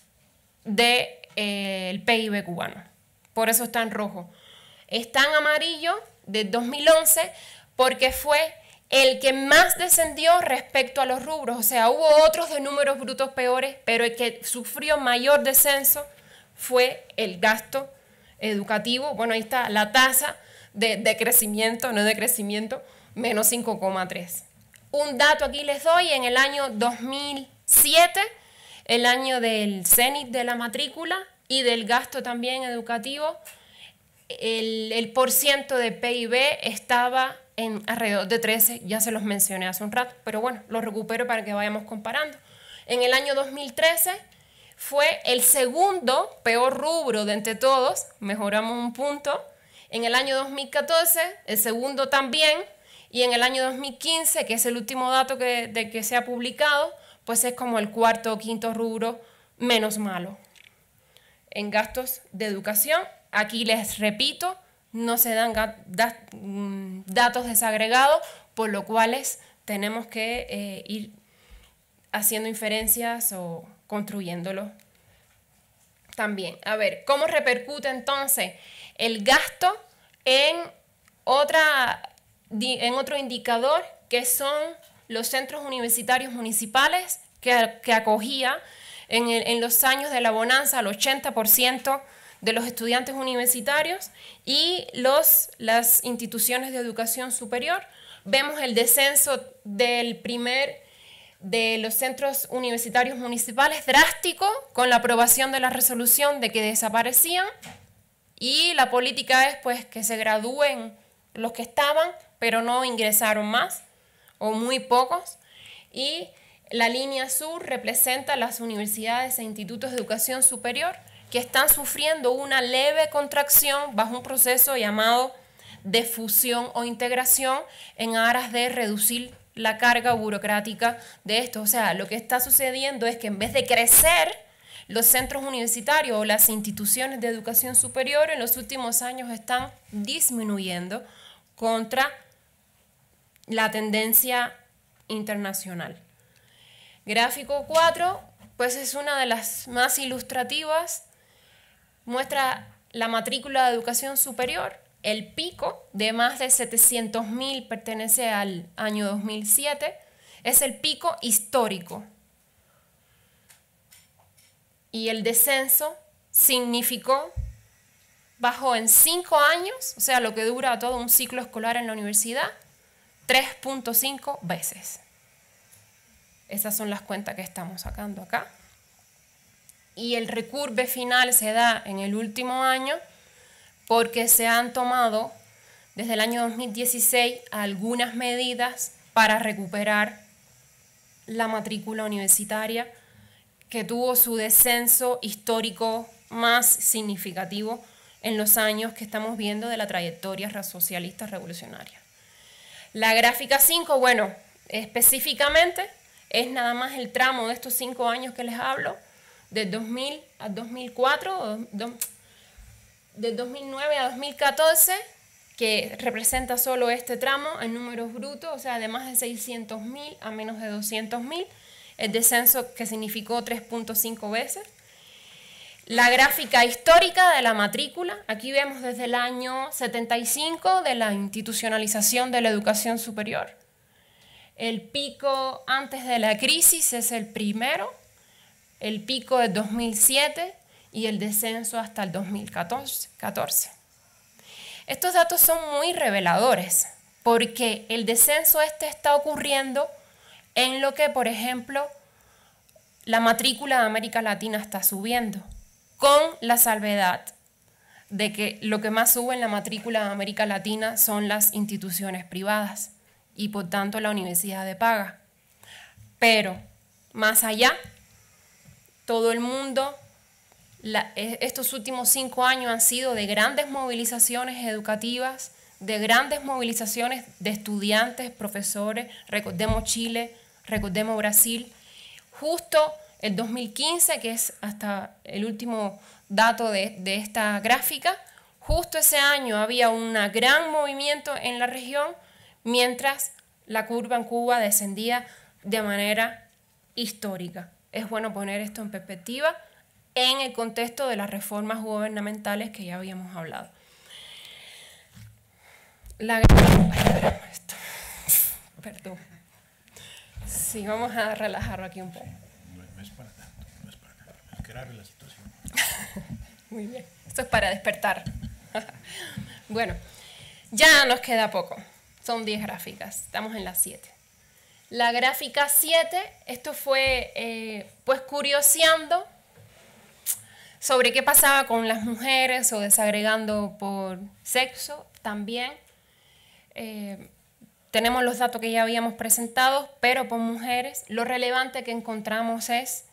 del eh, PIB cubano. Por eso está en rojo. Está en amarillo de 2011 porque fue el que más descendió respecto a los rubros, o sea, hubo otros de números brutos peores, pero el que sufrió mayor descenso fue el gasto educativo, bueno, ahí está la tasa de, crecimiento, no de crecimiento, menos 5,3. Un dato aquí les doy, en el año 2007, el año del CENIT de la matrícula y del gasto también educativo, el, el porciento de PIB estaba en alrededor de 13, ya se los mencioné hace un rato, pero bueno, los recupero para que vayamos comparando. En el año 2013 fue el segundo peor rubro de entre todos, mejoramos un punto. En el año 2014, el segundo también. Y en el año 2015, que es el último dato que, de que se ha publicado, pues es como el cuarto o quinto rubro menos malo. En gastos de educación, aquí les repito, no se dan mm, datos desagregados, por lo cuales tenemos que eh, ir haciendo inferencias o construyéndolos también. A ver, ¿cómo repercute entonces el gasto en, otra, en otro indicador que son los centros universitarios municipales que, acogía en, en, los años de la bonanza al 80% de los estudiantes universitarios y las instituciones de educación superior. Vemos el descenso del primer de los centros universitarios municipales drástico con la aprobación de la resolución de que desaparecían y la política es pues que se gradúen los que estaban pero no ingresaron más o muy pocos y la línea sur representa las universidades e institutos de educación superior que están sufriendo una leve contracción bajo un proceso llamado de fusión o integración en aras de reducir la carga burocrática de esto. O sea, lo que está sucediendo es que en vez de crecer, los centros universitarios o las instituciones de educación superior en los últimos años están disminuyendo contra la tendencia internacional. Gráfico 4, pues es una de las más ilustrativas muestra la matrícula de educación superior, el pico de más de 700.000 pertenece al año 2007, es el pico histórico. Y el descenso significó, bajó en 5 años, o sea, lo que dura todo un ciclo escolar en la universidad, 3.5 veces. Esas son las cuentas que estamos sacando acá y el recurve final se da en el último año porque se han tomado desde el año 2016 algunas medidas para recuperar la matrícula universitaria que tuvo su descenso histórico más significativo en los años que estamos viendo de la trayectoria socialista revolucionaria. La gráfica 5, bueno, específicamente es nada más el tramo de estos cinco años que les hablo, de 2000 a 2004, de 2009 a 2014, que representa solo este tramo en números brutos, o sea, de más de 600.000 a menos de 200.000, el descenso que significó 3.5 veces. La gráfica histórica de la matrícula, aquí vemos desde el año 75 de la institucionalización de la educación superior. El pico antes de la crisis es el primero, el pico de 2007 y el descenso hasta el 2014. Estos datos son muy reveladores porque el descenso este está ocurriendo en lo que, por ejemplo, la matrícula de América Latina está subiendo, con la salvedad de que lo que más sube en la matrícula de América Latina son las instituciones privadas y por tanto la universidad de paga. Pero más allá, todo el mundo. E, estos últimos cinco años han sido de grandes movilizaciones educativas, de grandes movilizaciones de estudiantes, profesores, recordemos Chile, recordemos Brasil. Justo el 2015, que es hasta el último dato de esta gráfica, justo ese año había un gran movimiento en la región, mientras la curva en Cuba descendía de manera histórica es bueno poner esto en perspectiva en el contexto de las reformas gubernamentales que ya habíamos hablado. La Perdón. Sí, vamos a relajarlo aquí un poco. No, es para tanto, no es para nada. Es la situación. *laughs* Muy bien. Esto es para despertar. *laughs* bueno, ya nos queda poco. Son 10 gráficas. Estamos en las 7. La gráfica 7, esto fue eh, pues curioseando sobre qué pasaba con las mujeres o desagregando por sexo también. Eh, tenemos los datos que ya habíamos presentado, pero por mujeres lo relevante que encontramos es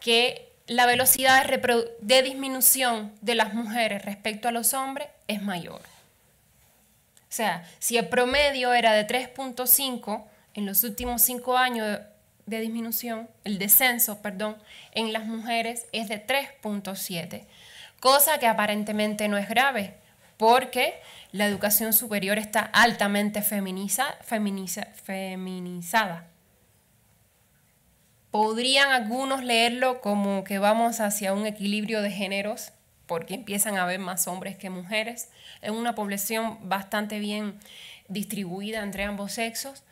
que la velocidad de, de disminución de las mujeres respecto a los hombres es mayor. O sea, si el promedio era de 3.5 en los últimos cinco años de, disminución, el descenso, perdón, en las mujeres es de 3.7, cosa que aparentemente no es grave, porque la educación superior está altamente feminizada. Podrían algunos leerlo como que vamos hacia un equilibrio de géneros, porque empiezan a haber más hombres que mujeres, en una población bastante bien distribuida entre ambos sexos,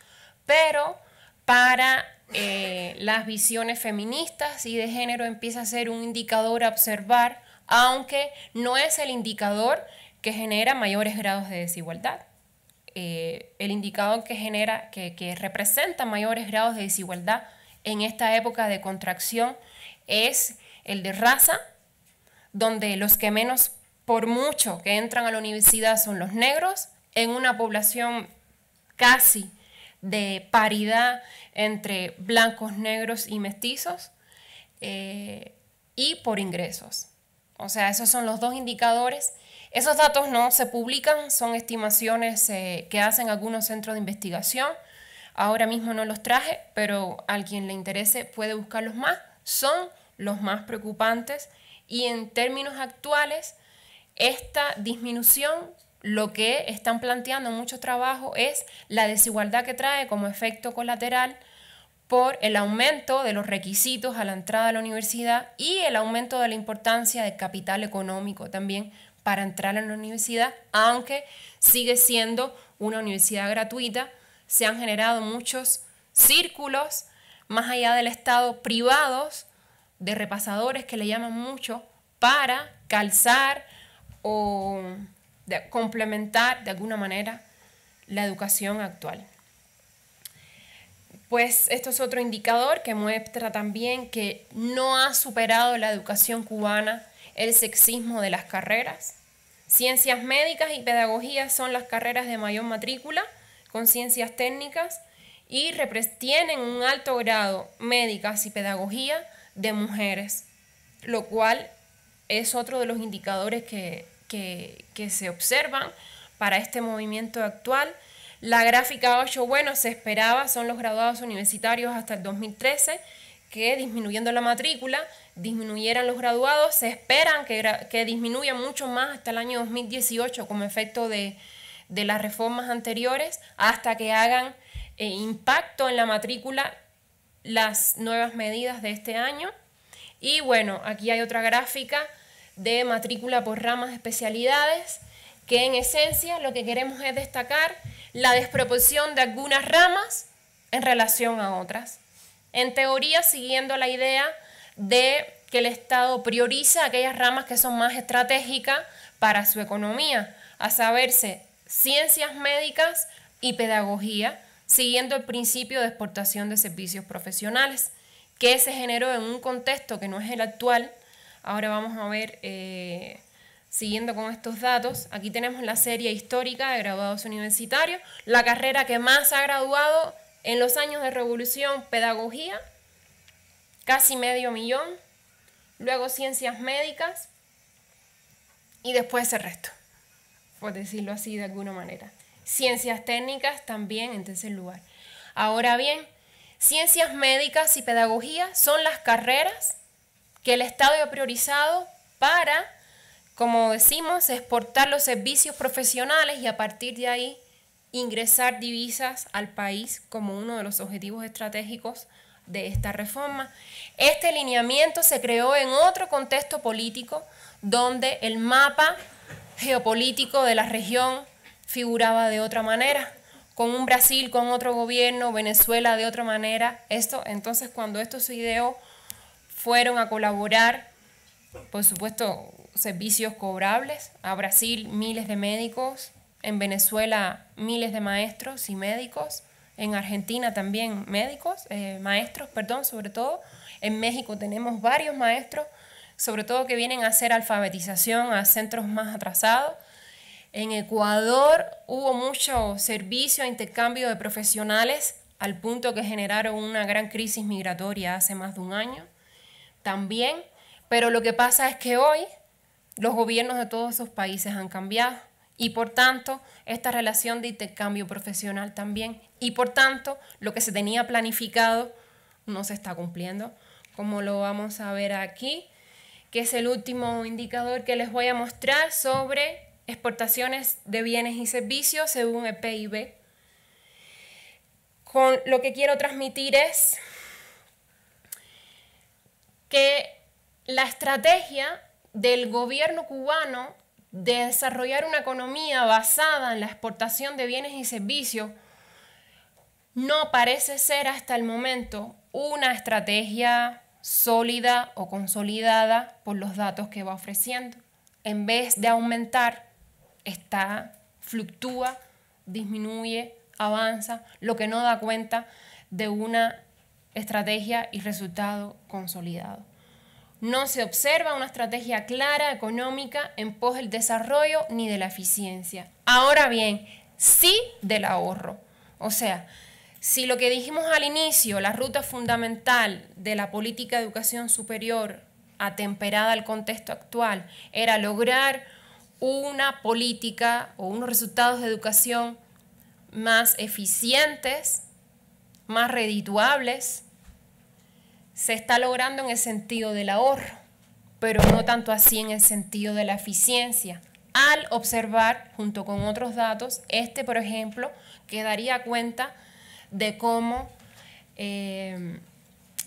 pero para eh, las visiones feministas y de género empieza a ser un indicador a observar, aunque no es el indicador que genera mayores grados de desigualdad. Eh, el indicador que genera, que, representa mayores grados de desigualdad en esta época de contracción es el de raza, donde los que menos por mucho que entran a la universidad son los negros, en una población casi de paridad entre blancos, negros y mestizos eh, y por ingresos. O sea, esos son los dos indicadores. Esos datos no se publican, son estimaciones eh, que hacen algunos centros de investigación. Ahora mismo no los traje, pero a quien le interese puede buscarlos más. Son los más preocupantes y en términos actuales, esta disminución lo que están planteando muchos trabajos es la desigualdad que trae como efecto colateral por el aumento de los requisitos a la entrada a la universidad y el aumento de la importancia de capital económico también para entrar a la universidad, aunque sigue siendo una universidad gratuita, se han generado muchos círculos más allá del Estado privados de repasadores que le llaman mucho para calzar o de complementar de alguna manera la educación actual. Pues esto es otro indicador que muestra también que no ha superado la educación cubana el sexismo de las carreras. Ciencias médicas y pedagogía son las carreras de mayor matrícula con ciencias técnicas y tienen un alto grado médicas y pedagogía de mujeres, lo cual es otro de los indicadores que, que, se observan para este movimiento actual. La gráfica 8, bueno, se esperaba, son los graduados universitarios hasta el 2013, que disminuyendo la matrícula, disminuyeran los graduados, se esperan que, que disminuya mucho más hasta el año 2018 como efecto de, las reformas anteriores, hasta que hagan eh, impacto en la matrícula las nuevas medidas de este año. Y bueno, aquí hay otra gráfica de matrícula por ramas especialidades, que en esencia lo que queremos es destacar la desproporción de algunas ramas en relación a otras. En teoría, siguiendo la idea de que el Estado prioriza aquellas ramas que son más estratégicas para su economía, a saberse ciencias médicas y pedagogía, siguiendo el principio de exportación de servicios profesionales, que se generó en un contexto que no es el actual, Ahora vamos a ver, eh, siguiendo con estos datos, aquí tenemos la serie histórica de graduados universitarios, la carrera que más ha graduado en los años de revolución, pedagogía, casi medio millón, luego ciencias médicas y después el resto, por decirlo así de alguna manera. Ciencias técnicas también en tercer lugar. Ahora bien, ciencias médicas y pedagogía son las carreras que el Estado ha priorizado para, como decimos, exportar los servicios profesionales y a partir de ahí ingresar divisas al país como uno de los objetivos estratégicos de esta reforma. Este lineamiento se creó en otro contexto político donde el mapa geopolítico de la región figuraba de otra manera, con un Brasil, con otro gobierno, Venezuela de otra manera. Esto, entonces, cuando esto se ideó, fueron a colaborar, por supuesto, servicios cobrables, a Brasil miles de médicos, en Venezuela miles de maestros y médicos, en Argentina también médicos, eh, maestros, perdón, sobre todo, en México tenemos varios maestros, sobre todo que vienen a hacer alfabetización a centros más atrasados. En Ecuador hubo mucho servicio e intercambio de profesionales al punto que generaron una gran crisis migratoria hace más de un año también, pero lo que pasa es que hoy los gobiernos de todos esos países han cambiado y por tanto esta relación de intercambio profesional también y por tanto lo que se tenía planificado no se está cumpliendo, como lo vamos a ver aquí, que es el último indicador que les voy a mostrar sobre exportaciones de bienes y servicios según el PIB. Con lo que quiero transmitir es que la estrategia del gobierno cubano de desarrollar una economía basada en la exportación de bienes y servicios no parece ser hasta el momento una estrategia sólida o consolidada por los datos que va ofreciendo. En vez de aumentar, está, fluctúa, disminuye, avanza, lo que no da cuenta de una estrategia y resultado consolidado. No se observa una estrategia clara económica en pos del desarrollo ni de la eficiencia. Ahora bien, sí del ahorro. O sea, si lo que dijimos al inicio, la ruta fundamental de la política de educación superior atemperada al contexto actual era lograr una política o unos resultados de educación más eficientes, más redituables. Se está logrando en el sentido del ahorro, pero no tanto así en el sentido de la eficiencia. Al observar, junto con otros datos, este, por ejemplo, que daría cuenta de cómo, eh,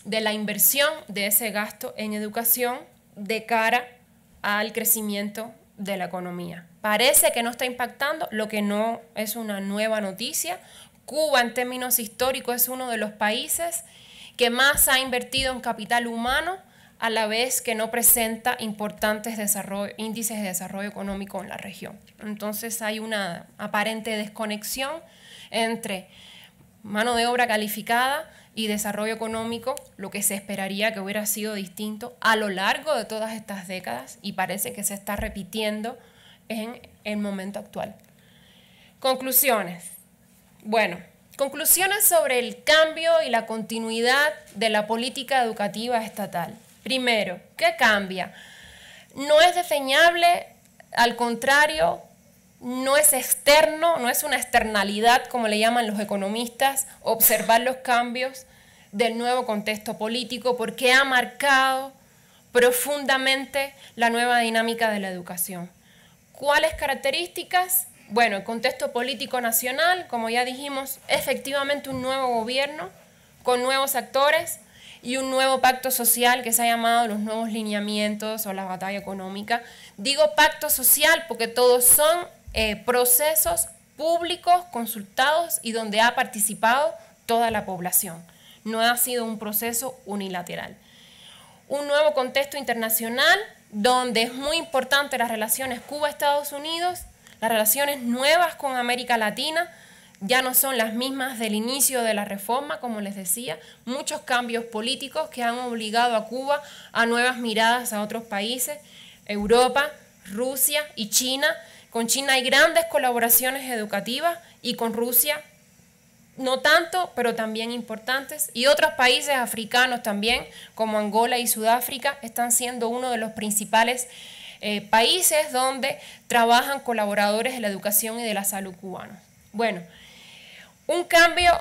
de la inversión de ese gasto en educación de cara al crecimiento de la economía. Parece que no está impactando, lo que no es una nueva noticia, Cuba en términos históricos es uno de los países que más ha invertido en capital humano a la vez que no presenta importantes índices de desarrollo económico en la región. Entonces hay una aparente desconexión entre mano de obra calificada y desarrollo económico, lo que se esperaría que hubiera sido distinto a lo largo de todas estas décadas y parece que se está repitiendo en el momento actual. Conclusiones. Bueno, conclusiones sobre el cambio y la continuidad de la política educativa estatal. Primero, ¿qué cambia? No es desdeñable, al contrario, no es externo, no es una externalidad, como le llaman los economistas, observar los cambios del nuevo contexto político, porque ha marcado profundamente la nueva dinámica de la educación. ¿Cuáles características? Bueno, el contexto político nacional, como ya dijimos, efectivamente un nuevo gobierno con nuevos actores y un nuevo pacto social que se ha llamado los nuevos lineamientos o la batalla económica. Digo pacto social porque todos son eh, procesos públicos, consultados y donde ha participado toda la población. No ha sido un proceso unilateral. Un nuevo contexto internacional donde es muy importante las relaciones Cuba-Estados Unidos las relaciones nuevas con América Latina ya no son las mismas del inicio de la reforma, como les decía, muchos cambios políticos que han obligado a Cuba a nuevas miradas a otros países, Europa, Rusia y China. Con China hay grandes colaboraciones educativas y con Rusia no tanto, pero también importantes. Y otros países africanos también, como Angola y Sudáfrica, están siendo uno de los principales eh, países donde trabajan colaboradores de la educación y de la salud cubana. Bueno, un cambio,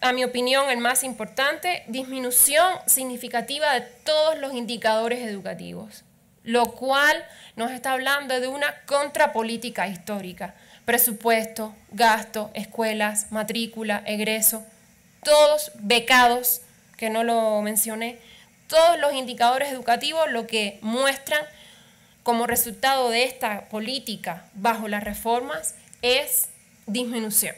a mi opinión, el más importante, disminución significativa de todos los indicadores educativos, lo cual nos está hablando de una contrapolítica histórica. Presupuesto, gasto, escuelas, matrícula, egreso, todos becados, que no lo mencioné, todos los indicadores educativos lo que muestran como resultado de esta política bajo las reformas es disminución,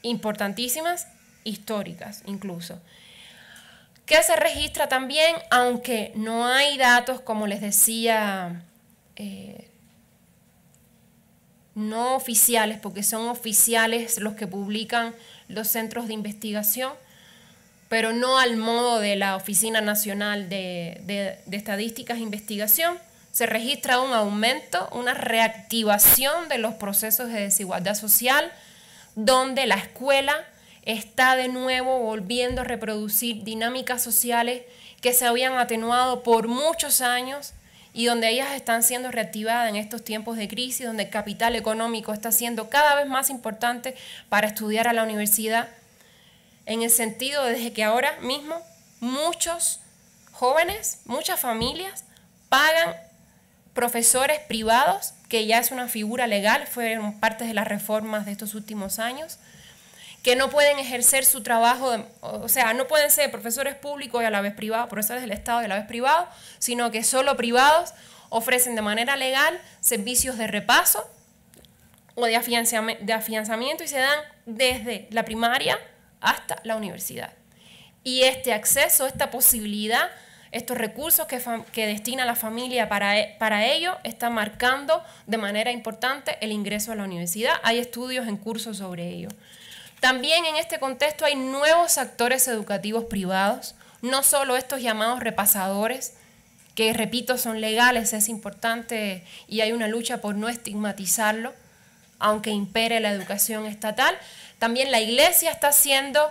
importantísimas, históricas incluso, que se registra también, aunque no hay datos, como les decía, eh, no oficiales, porque son oficiales los que publican los centros de investigación, pero no al modo de la Oficina Nacional de, de Estadísticas e Investigación se registra un aumento, una reactivación de los procesos de desigualdad social, donde la escuela está de nuevo volviendo a reproducir dinámicas sociales que se habían atenuado por muchos años y donde ellas están siendo reactivadas en estos tiempos de crisis, donde el capital económico está siendo cada vez más importante para estudiar a la universidad, en el sentido de que ahora mismo muchos jóvenes, muchas familias pagan profesores privados, que ya es una figura legal, fueron parte de las reformas de estos últimos años, que no pueden ejercer su trabajo, o sea, no pueden ser profesores públicos y a la vez privados, profesores del Estado y a la vez privados, sino que solo privados ofrecen de manera legal servicios de repaso o de afianzamiento y se dan desde la primaria hasta la universidad. Y este acceso, esta posibilidad estos recursos que, destina la familia para, e, ello están marcando de manera importante el ingreso a la universidad. Hay estudios en curso sobre ello. También en este contexto hay nuevos actores educativos privados, no solo estos llamados repasadores, que repito son legales, es importante y hay una lucha por no estigmatizarlo, aunque impere la educación estatal. También la iglesia está siendo...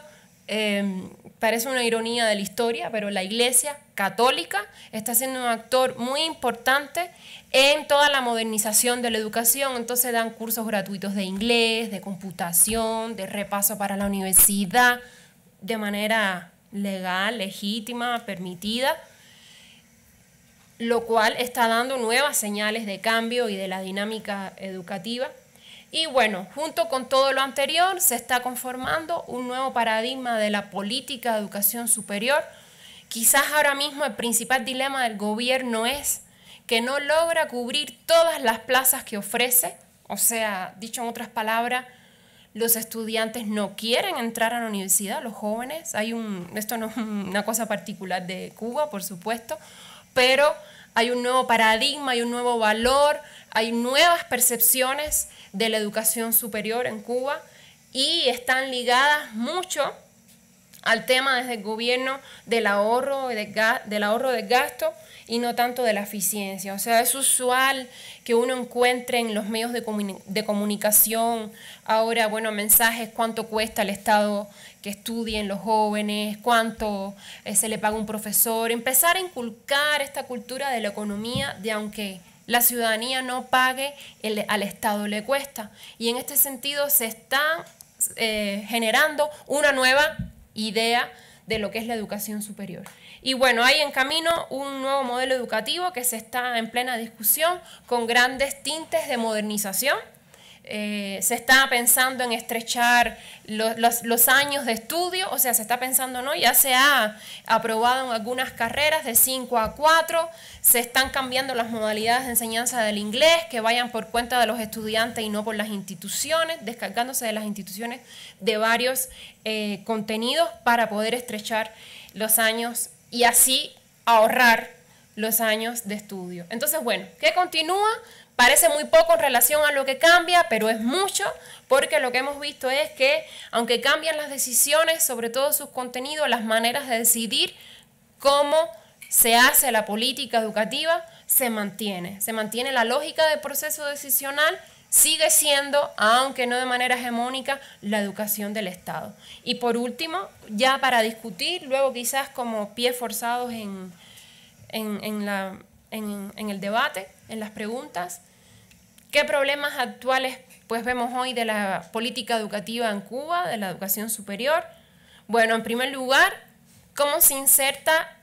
Em, Parece una ironía de la historia, pero la Iglesia católica está siendo un actor muy importante en toda la modernización de la educación. Entonces dan cursos gratuitos de inglés, de computación, de repaso para la universidad, de manera legal, legítima, permitida, lo cual está dando nuevas señales de cambio y de la dinámica educativa y bueno, junto con todo lo anterior, se está conformando un nuevo paradigma de la política de educación superior. Quizás ahora mismo el principal dilema del gobierno es que no logra cubrir todas las plazas que ofrece, o sea, dicho en otras palabras, los estudiantes no quieren entrar a la universidad, los jóvenes, hay un, esto no es una cosa particular de Cuba, por supuesto, pero hay un nuevo paradigma, hay un nuevo valor, hay nuevas percepciones de la educación superior en Cuba y están ligadas mucho al tema desde el gobierno del ahorro, de del ahorro gasto y no tanto de la eficiencia. O sea, es usual que uno encuentre en los medios de, de comunicación ahora, bueno, mensajes, cuánto cuesta el Estado que estudien los jóvenes, cuánto eh, se le paga un profesor, empezar a inculcar esta cultura de la economía de aunque la ciudadanía no pague, al Estado le cuesta. Y en este sentido se está eh, generando una nueva idea de lo que es la educación superior. Y bueno, hay en camino un nuevo modelo educativo que se está en plena discusión con grandes tintes de modernización eh, se está pensando en estrechar los, años de estudio, o sea, se está pensando, ¿no? Ya se ha aprobado en algunas carreras de 5 a 4, se están cambiando las modalidades de enseñanza del inglés, que vayan por cuenta de los estudiantes y no por las instituciones, descargándose de las instituciones de varios eh, contenidos para poder estrechar los años y así ahorrar los años de estudio. Entonces, bueno, ¿qué continúa? Parece muy poco en relación a lo que cambia, pero es mucho porque lo que hemos visto es que aunque cambian las decisiones, sobre todo sus contenidos, las maneras de decidir cómo se hace la política educativa, se mantiene. Se mantiene la lógica del proceso decisional, sigue siendo, aunque no de manera hegemónica, la educación del Estado. Y por último, ya para discutir, luego quizás como pies forzados en, en el debate, en las preguntas. ¿Qué problemas actuales pues vemos hoy de la política educativa en Cuba, de la educación superior? Bueno, en primer lugar, ¿cómo se inserta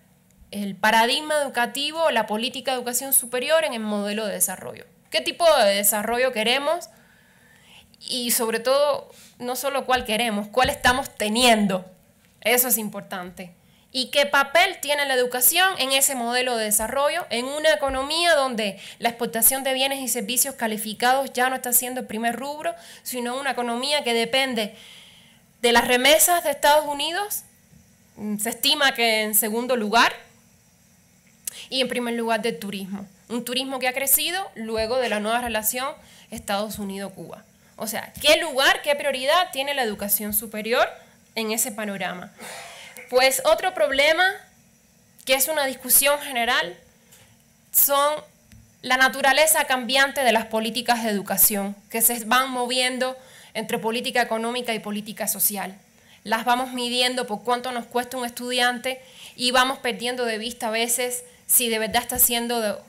el paradigma educativo, la política de educación superior en el modelo de desarrollo? ¿Qué tipo de desarrollo queremos? Y sobre todo, no solo cuál queremos, cuál estamos teniendo. Eso es importante y qué papel tiene la educación en ese modelo de desarrollo, en una economía donde la exportación de bienes y servicios calificados ya no está siendo el primer rubro, sino una economía que depende de las remesas de Estados Unidos, mm, se estima que en segundo lugar, y en primer lugar del turismo. Un turismo que ha crecido luego de la nueva relación Estados Unidos-Cuba. O sea, ¿qué lugar, qué prioridad tiene la educación superior en ese panorama? Pues otro problema, que es una discusión general, son la naturaleza cambiante de las políticas de educación, que se van moviendo entre política económica y política social. Las vamos midiendo por cuánto nos cuesta un estudiante y vamos perdiendo de vista a veces si de verdad está siendo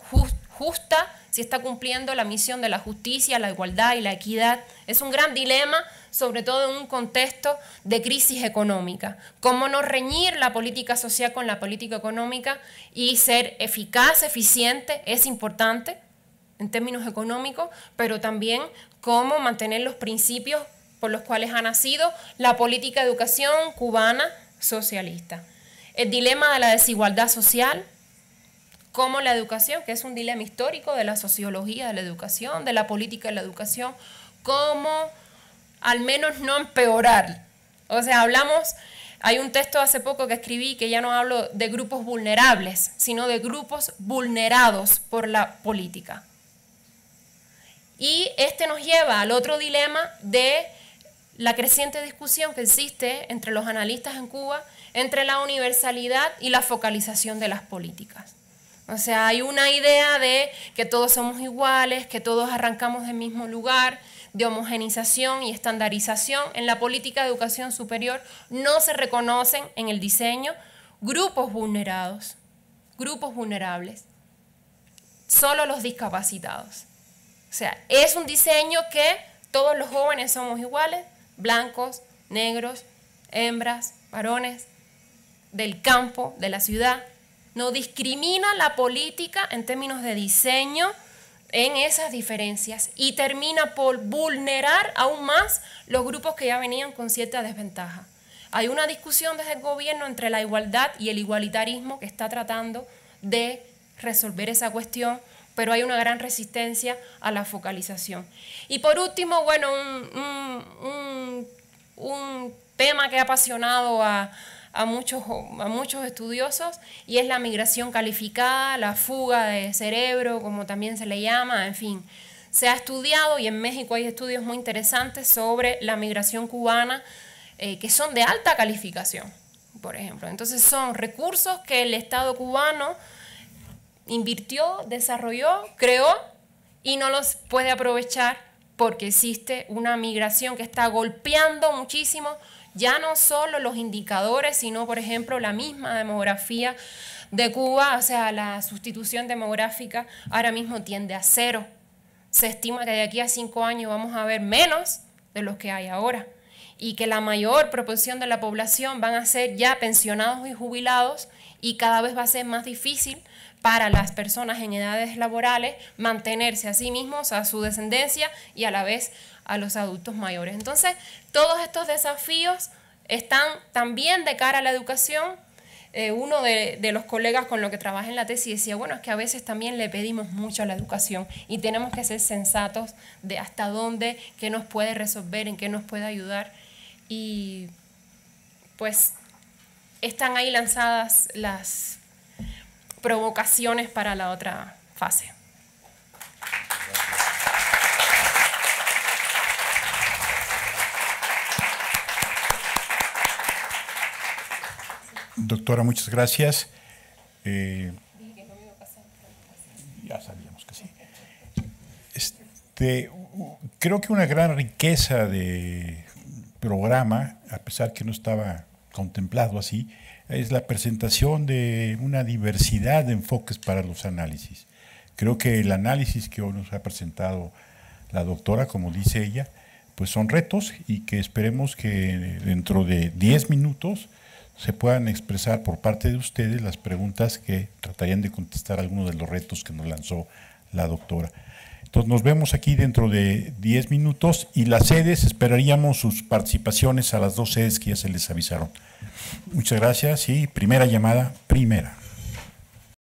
justa, si está cumpliendo la misión de la justicia, la igualdad y la equidad. Es un gran dilema sobre todo en un contexto de crisis económica. Cómo no reñir la política social con la política económica y ser eficaz, eficiente, es importante en términos económicos, pero también cómo mantener los principios por los cuales ha nacido la política de educación cubana socialista. El dilema de la desigualdad social, cómo la educación, que es un dilema histórico de la sociología de la educación, de la política de la educación, cómo al menos no empeorar. O sea, hablamos, hay un texto hace poco que escribí que ya no hablo de grupos vulnerables, sino de grupos vulnerados por la política. Y este nos lleva al otro dilema de la creciente discusión que existe entre los analistas en Cuba entre la universalidad y la focalización de las políticas. O sea, hay una idea de que todos somos iguales, que todos arrancamos del mismo lugar, de homogenización y estandarización en la política de educación superior no se reconocen en el diseño grupos vulnerados, grupos vulnerables, solo los discapacitados. O sea, es un diseño que todos los jóvenes somos iguales, blancos, negros, hembras, varones, del campo, de la ciudad. No discrimina la política en términos de diseño en esas diferencias y termina por vulnerar aún más los grupos que ya venían con cierta desventaja. Hay una discusión desde el gobierno entre la igualdad y el igualitarismo que está tratando de resolver esa cuestión, pero hay una gran resistencia a la focalización. Y por último, bueno, un, tema que ha apasionado a, a muchos, a muchos estudiosos y es la migración calificada, la fuga de cerebro, como también se le llama, en fin. Se ha estudiado y en México hay estudios muy interesantes sobre la migración cubana eh, que son de alta calificación, por ejemplo. Entonces son recursos que el Estado cubano invirtió, desarrolló, creó y no los puede aprovechar porque existe una migración que está golpeando muchísimo ya no solo los indicadores, sino, por ejemplo, la misma demografía de Cuba, o sea, la sustitución demográfica ahora mismo tiende a cero. Se estima que de aquí a cinco años vamos a ver menos de los que hay ahora y que la mayor proporción de la población van a ser ya pensionados y jubilados y cada vez va a ser más difícil para las personas en edades laborales mantenerse a sí mismos, a su descendencia y a la vez a los adultos mayores. Entonces, todos estos desafíos están también de cara a la educación. Eh, uno de, los colegas con lo que trabaja en la tesis decía, bueno, es que a veces también le pedimos mucho a la educación y tenemos que ser sensatos de hasta dónde, qué nos puede resolver, en qué nos puede ayudar. Y pues están ahí lanzadas las provocaciones para la otra fase. Doctora, muchas gracias. Eh, ya sabíamos que sí. Este, creo que una gran riqueza de programa, a pesar que no estaba contemplado así, es la presentación de una diversidad de enfoques para los análisis. Creo que el análisis que hoy nos ha presentado la doctora, como dice ella, pues son retos y que esperemos que dentro de 10 minutos se puedan expresar por parte de ustedes las preguntas que tratarían de contestar algunos de los retos que nos lanzó la doctora. Entonces nos vemos aquí dentro de 10 minutos y las sedes, esperaríamos sus participaciones a las dos sedes que ya se les avisaron. Muchas gracias y primera llamada, primera.